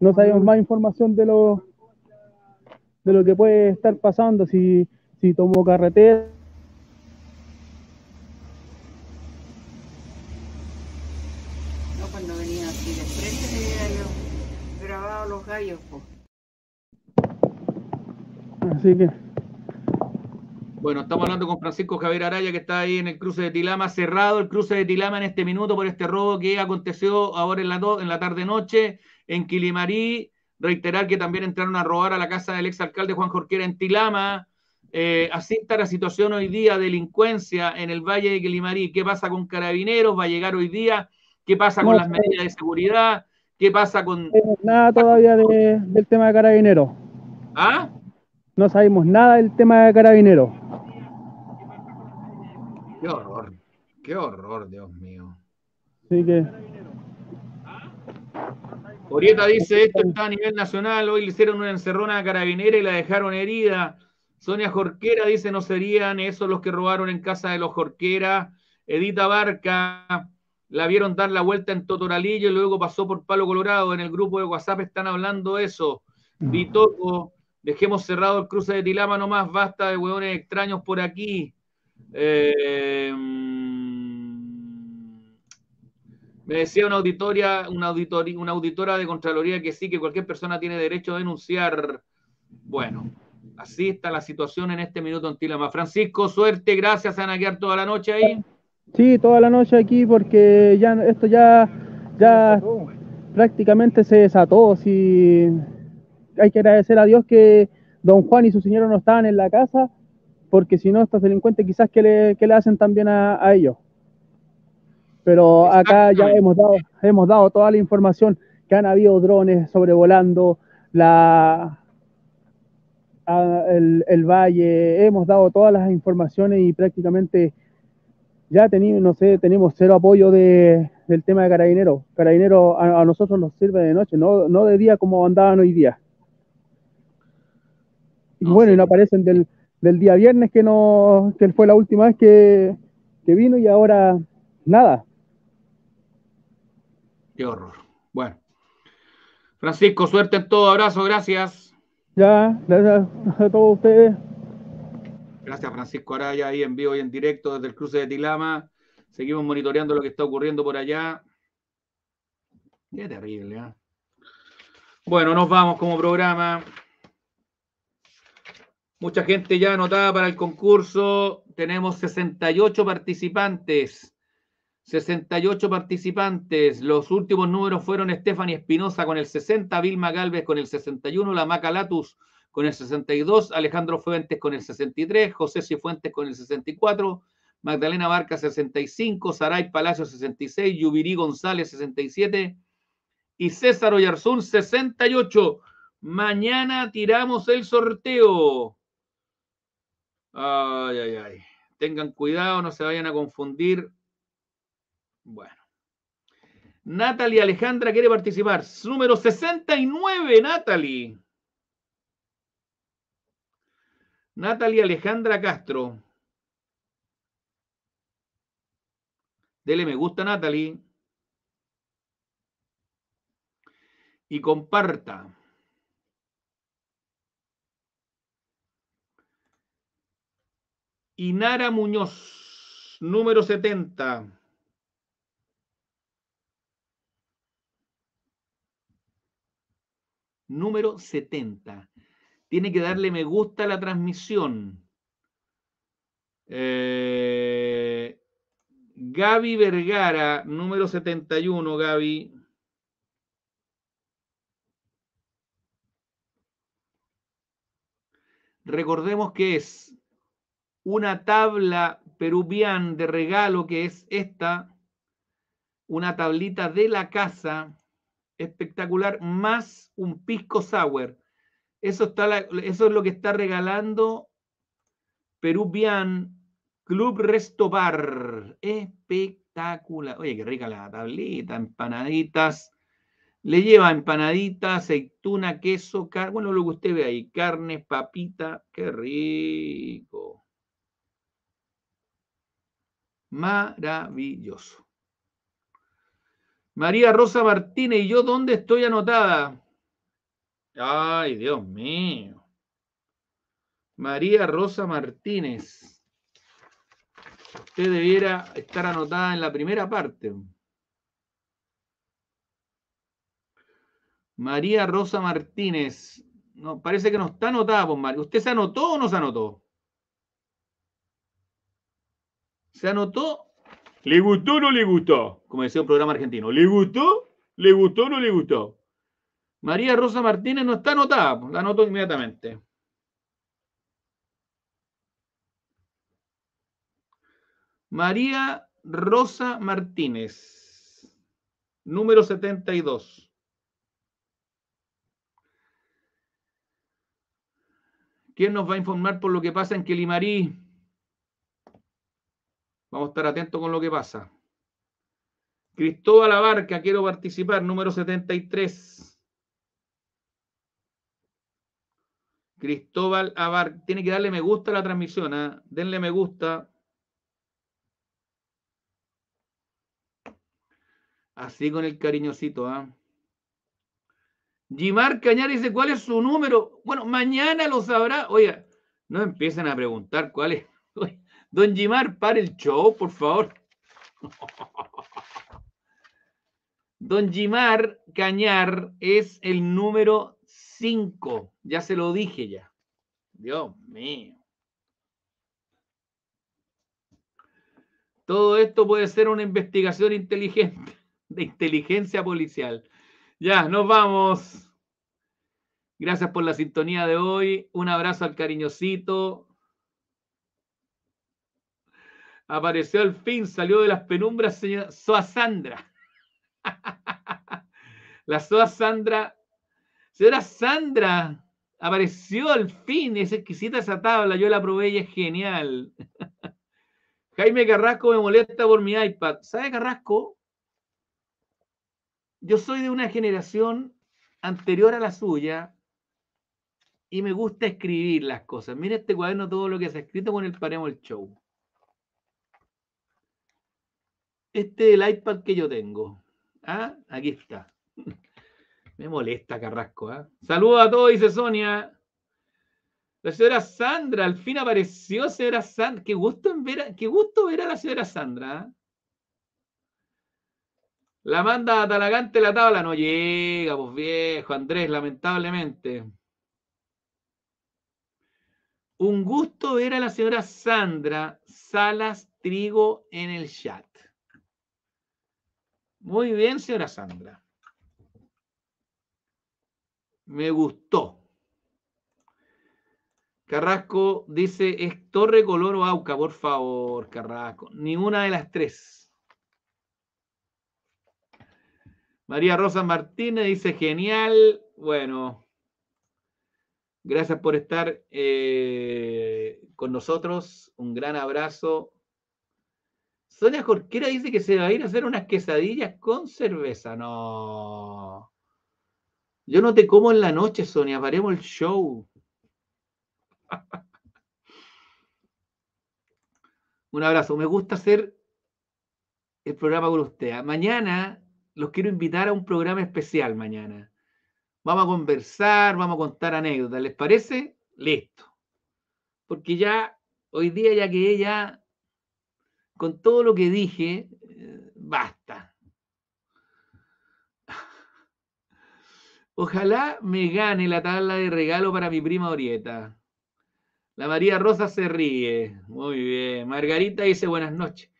no sabemos más información de lo, de lo que puede estar pasando, si, si tomó carretera Así que. Bueno, estamos hablando con Francisco Javier Araya, que está ahí en el cruce de Tilama, cerrado el cruce de Tilama en este minuto por este robo que aconteció ahora en la, en la tarde-noche en Quilimarí. Reiterar que también entraron a robar a la casa del exalcalde Juan Jorquera en Tilama. Eh, así está la situación hoy día, delincuencia en el Valle de Quilimarí. ¿Qué pasa con Carabineros? ¿Va a llegar hoy día? ¿Qué pasa con las medidas de seguridad? ¿Qué pasa con...? No nada todavía del tema de carabinero. ¿Ah? No sabemos nada del tema de carabineros. Qué horror, qué horror, Dios mío. Sí, que... Orieta dice, esto está a nivel nacional, hoy le hicieron una encerrona a carabinera y la dejaron herida. Sonia Jorquera dice, no serían esos los que robaron en casa de los Jorquera. Edita Barca, la vieron dar la vuelta en Totoralillo y luego pasó por Palo Colorado. En el grupo de WhatsApp están hablando eso. Bitoco, mm. dejemos cerrado el cruce de Tilama nomás, basta de hueones extraños por aquí. Eh, mm, me decía una auditoria, auditoría, una auditora de Contraloría que sí, que cualquier persona tiene derecho a denunciar. Bueno, así está la situación en este minuto en Tilama. Francisco, suerte, gracias a naquear toda la noche ahí. Sí, toda la noche aquí porque ya esto ya, ya prácticamente se desató. Si Hay que agradecer a Dios que don Juan y su señor no estaban en la casa porque si no estos delincuentes quizás que le, hacen también a, ellos. Pero acá ya hemos dado, hemos dado toda la información que han habido drones sobrevolando la, el valle, hemos dado todas las informaciones y prácticamente ya tenemos, no sé, tenemos cero apoyo de, del tema de Carabinero Carabinero a, nosotros nos sirve de noche, no, de día como andaban hoy día. Y bueno, y no aparecen del, del día viernes que no que fue la última vez que, que vino y ahora nada. Qué horror. Bueno. Francisco, suerte en todo, abrazo, gracias. Ya, gracias a todos ustedes. Gracias, Francisco Araya, ahí en vivo y en directo desde el cruce de Tilama. Seguimos monitoreando lo que está ocurriendo por allá. Qué terrible, ¿eh? Bueno, nos vamos como programa. Mucha gente ya anotada para el concurso. Tenemos 68 participantes. 68 participantes. Los últimos números fueron Stephanie Espinosa con el 60, Vilma Galvez con el 61, la Maca Latus con el 62, Alejandro Fuentes con el 63, José Cifuentes con el 64, Magdalena Barca 65, Saray Palacio 66, Yubirí González 67 y César Oyarzún 68. Mañana tiramos el sorteo. Ay, ay, ay. Tengan cuidado, no se vayan a confundir. Bueno. Natalie Alejandra quiere participar. Número 69, Natalie. Natalie Alejandra Castro. Dele me gusta, Natalie. Y comparta. Inara Muñoz, número 70. Número 70 tiene que darle me gusta a la transmisión. Eh, Gaby Vergara, número 71, Gaby. Recordemos que es una tabla peruviana de regalo que es esta, una tablita de la casa espectacular, más un pisco sour. Eso, está eso es lo que está regalando Peruvian Club Restobar. Espectacular. Oye, qué rica la tablita, empanaditas. Le lleva empanaditas, aceituna, queso, carne, bueno, lo que usted ve ahí, carne, papita, qué rico. Maravilloso. María Rosa Martínez, ¿y yo dónde estoy anotada? Ay, Dios mío. María Rosa Martínez. Usted debiera estar anotada en la primera parte. María Rosa Martínez. No, parece que no está anotada, por pues, María. ¿Usted se anotó o no se anotó? ¿Se anotó? ¿Le gustó o no le gustó? Como decía un programa argentino. ¿Le gustó? ¿Le gustó o no le gustó? María Rosa Martínez no está anotada, la anoto inmediatamente. María Rosa Martínez, número 72. ¿Quién nos va a informar por lo que pasa en Quelimarí? Vamos a estar atentos con lo que pasa. Cristóbal Abarca, quiero participar, número 73. Cristóbal Abar, tiene que darle me gusta a la transmisión, ¿eh? denle me gusta. Así con el cariñosito, ¿ah? Cañar dice, ¿cuál es su número? Bueno, mañana lo sabrá. Oiga, no empiecen a preguntar cuál es. don Gimar, para el show, por favor. Don Gimar Cañar es el número 5. Ya se lo dije ya. Dios mío. Todo esto puede ser una investigación inteligente, de inteligencia policial. Ya, nos vamos. Gracias por la sintonía de hoy. Un abrazo al cariñosito. Apareció al fin, salió de las penumbras, señora Soa Sandra. la Soa Sandra Señora Sandra, apareció al fin, es exquisita esa tabla, yo la probé y es genial. Jaime Carrasco me molesta por mi iPad. ¿Sabe Carrasco? Yo soy de una generación anterior a la suya y me gusta escribir las cosas. Mira este cuaderno, todo lo que se ha escrito con el paremo el Show. Este es el iPad que yo tengo. Ah, aquí está. Me molesta Carrasco. ¿eh? Saludo Saludos a todos, dice Sonia. La señora Sandra, al fin apareció señora Sandra. Qué gusto, ver a, qué gusto ver a la señora Sandra. ¿eh? La manda a Talagante la tabla. No llega, pues viejo Andrés, lamentablemente. Un gusto ver a la señora Sandra Salas Trigo en el chat. Muy bien, señora Sandra. Me gustó. Carrasco dice, ¿es Torre, Color o Auca? Por favor, Carrasco. Ninguna de las tres. María Rosa Martínez dice, genial. Bueno, gracias por estar eh, con nosotros. Un gran abrazo. Sonia Jorquera dice que se va a ir a hacer unas quesadillas con cerveza. No. Yo no te como en la noche, Sonia, paremos el show. Un abrazo. Me gusta hacer el programa con usted. Mañana los quiero invitar a un programa especial mañana. Vamos a conversar, vamos a contar anécdotas. ¿Les parece? Listo. Porque ya, hoy día ya que ella, con todo lo que dije, eh, basta. Ojalá me gane la tabla de regalo para mi prima Orieta. La María Rosa se ríe. Muy bien. Margarita dice buenas noches.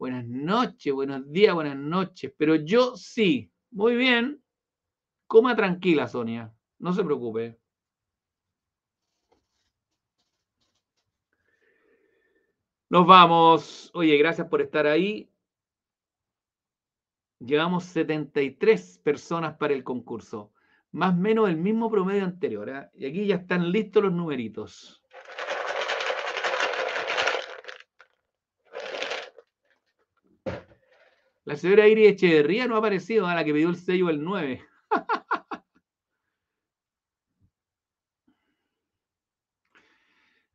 Buenas noches, buenos días, buenas noches. Pero yo sí. Muy bien. Coma tranquila, Sonia. No se preocupe. Nos vamos. Oye, gracias por estar ahí. Llevamos 73 personas para el concurso más o menos el mismo promedio anterior. ¿eh? Y aquí ya están listos los numeritos. La señora Iri Echeverría no ha aparecido, a la que pidió el sello el 9.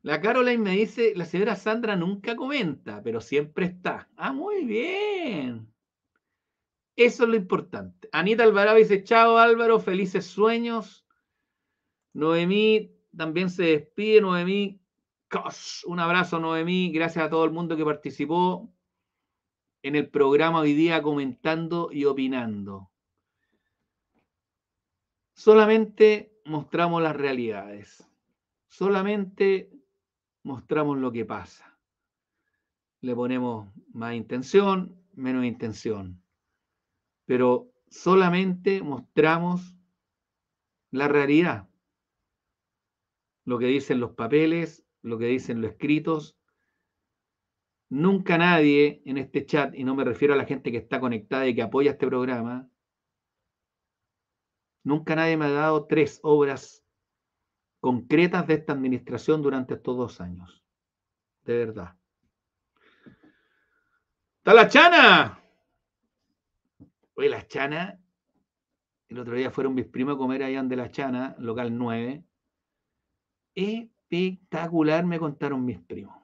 La Caroline me dice, la señora Sandra nunca comenta, pero siempre está. Ah, muy bien. Eso es lo importante. Anita Alvarado dice, chao Álvaro, felices sueños. Noemí también se despide, Noemí. Un abrazo, Noemí. Gracias a todo el mundo que participó en el programa hoy día comentando y opinando. Solamente mostramos las realidades. Solamente mostramos lo que pasa. Le ponemos más intención, menos intención pero solamente mostramos la realidad, lo que dicen los papeles, lo que dicen los escritos. Nunca nadie en este chat, y no me refiero a la gente que está conectada y que apoya este programa, nunca nadie me ha dado tres obras concretas de esta administración durante estos dos años. De verdad. ¡Talachana! Oye, la chana, el otro día fueron mis primos a comer allá de la chana, local 9. Espectacular, me contaron mis primos.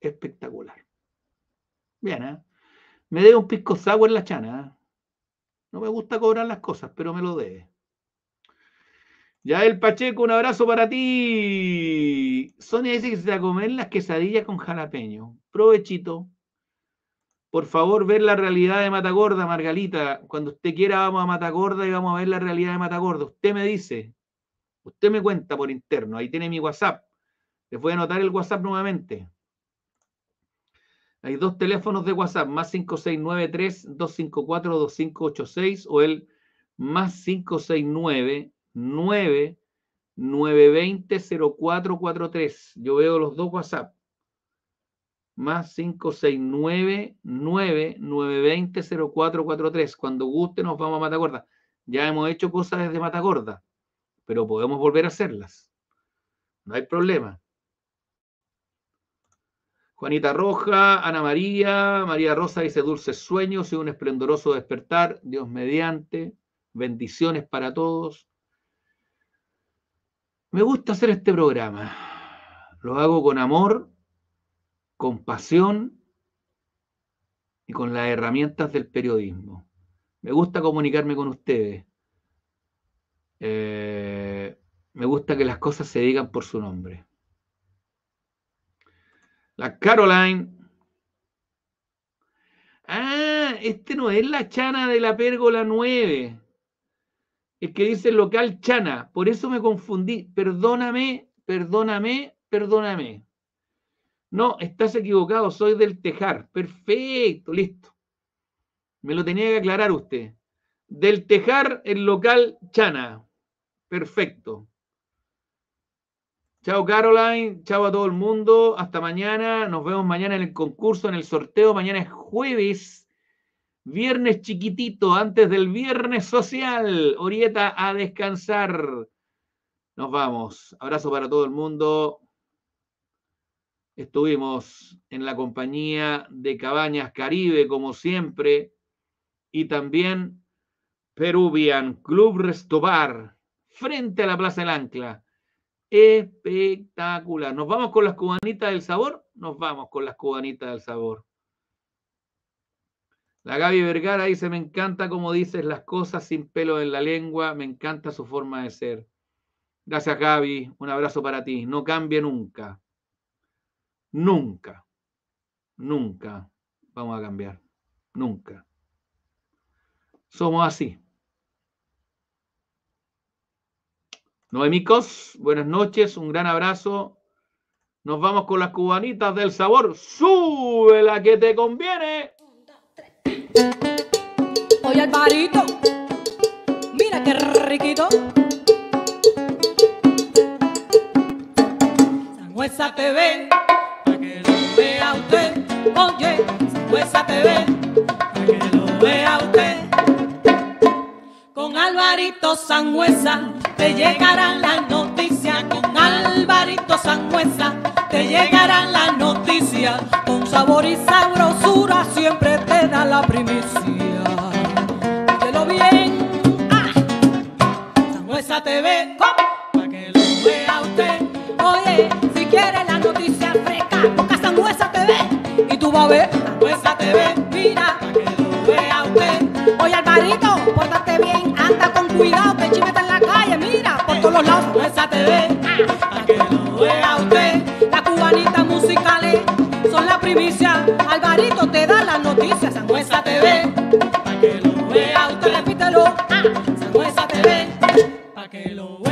Espectacular. Bien, ¿eh? Me dé un pisco sour en la chana. ¿eh? No me gusta cobrar las cosas, pero me lo Ya el Pacheco, un abrazo para ti. Sonia dice que se a comer las quesadillas con jalapeño. Provechito por favor, ver la realidad de Matagorda, Margarita. Cuando usted quiera, vamos a Matagorda y vamos a ver la realidad de Matagorda. Usted me dice, usted me cuenta por interno, ahí tiene mi WhatsApp. Les voy a anotar el WhatsApp nuevamente. Hay dos teléfonos de WhatsApp, más 5693-254-2586 o el más 569 920 0443 Yo veo los dos WhatsApp más 569 0443 Cuando guste nos vamos a Matagorda. Ya hemos hecho cosas desde Matagorda, pero podemos volver a hacerlas. No hay problema. Juanita Roja, Ana María, María Rosa dice dulces sueños y un esplendoroso despertar, Dios mediante, bendiciones para todos. Me gusta hacer este programa, lo hago con amor con pasión y con las herramientas del periodismo. Me gusta comunicarme con ustedes. Eh, me gusta que las cosas se digan por su nombre. La Caroline. Ah, este no es la chana de la pérgola 9. es que dice local chana. Por eso me confundí. Perdóname, perdóname, perdóname. No, estás equivocado, soy del Tejar. Perfecto, listo. Me lo tenía que aclarar usted. Del Tejar, el local Chana. Perfecto. Chao Caroline, chao a todo el mundo. Hasta mañana. Nos vemos mañana en el concurso, en el sorteo. Mañana es jueves. Viernes chiquitito, antes del viernes social. Orieta a descansar. Nos vamos. Abrazo para todo el mundo. Estuvimos en la compañía de Cabañas Caribe, como siempre, y también Peruvian Club Restobar, frente a la Plaza del Ancla. Espectacular. ¿Nos vamos con las cubanitas del sabor? Nos vamos con las cubanitas del sabor. La Gaby Vergara dice, me encanta cómo dices las cosas sin pelo en la lengua, me encanta su forma de ser. Gracias Gaby, un abrazo para ti, no cambie nunca. Nunca, nunca vamos a cambiar. Nunca. Somos así. Noemicos, buenas noches, un gran abrazo. Nos vamos con las cubanitas del sabor. Sube la que te conviene. Hoy dos, mira qué riquito. Sangüesa te ven oye, Sangüesa pues TV, para que lo vea usted. Con Alvarito Sangüesa te llegarán las noticias. Con Alvarito Sangüesa te llegarán las noticias. Con sabor y sabrosura siempre te da la primicia. lo bien, ah. Sangüesa TV, para que lo vea usted. Oye, si quiere la noticia fresca, toca Sangüesa TV. TV, mira, para que lo vea usted. Oye, Alvarito, pórtate bien, anda con cuidado, que en la calle, mira, por todos los lados. Sangüesa TV, para que lo vea usted. Las cubanitas musicales son la primicia. Alvarito te da las noticias, Sangüesa TV, para que lo vea usted. Repítelo, Sangüesa TV, para que lo vea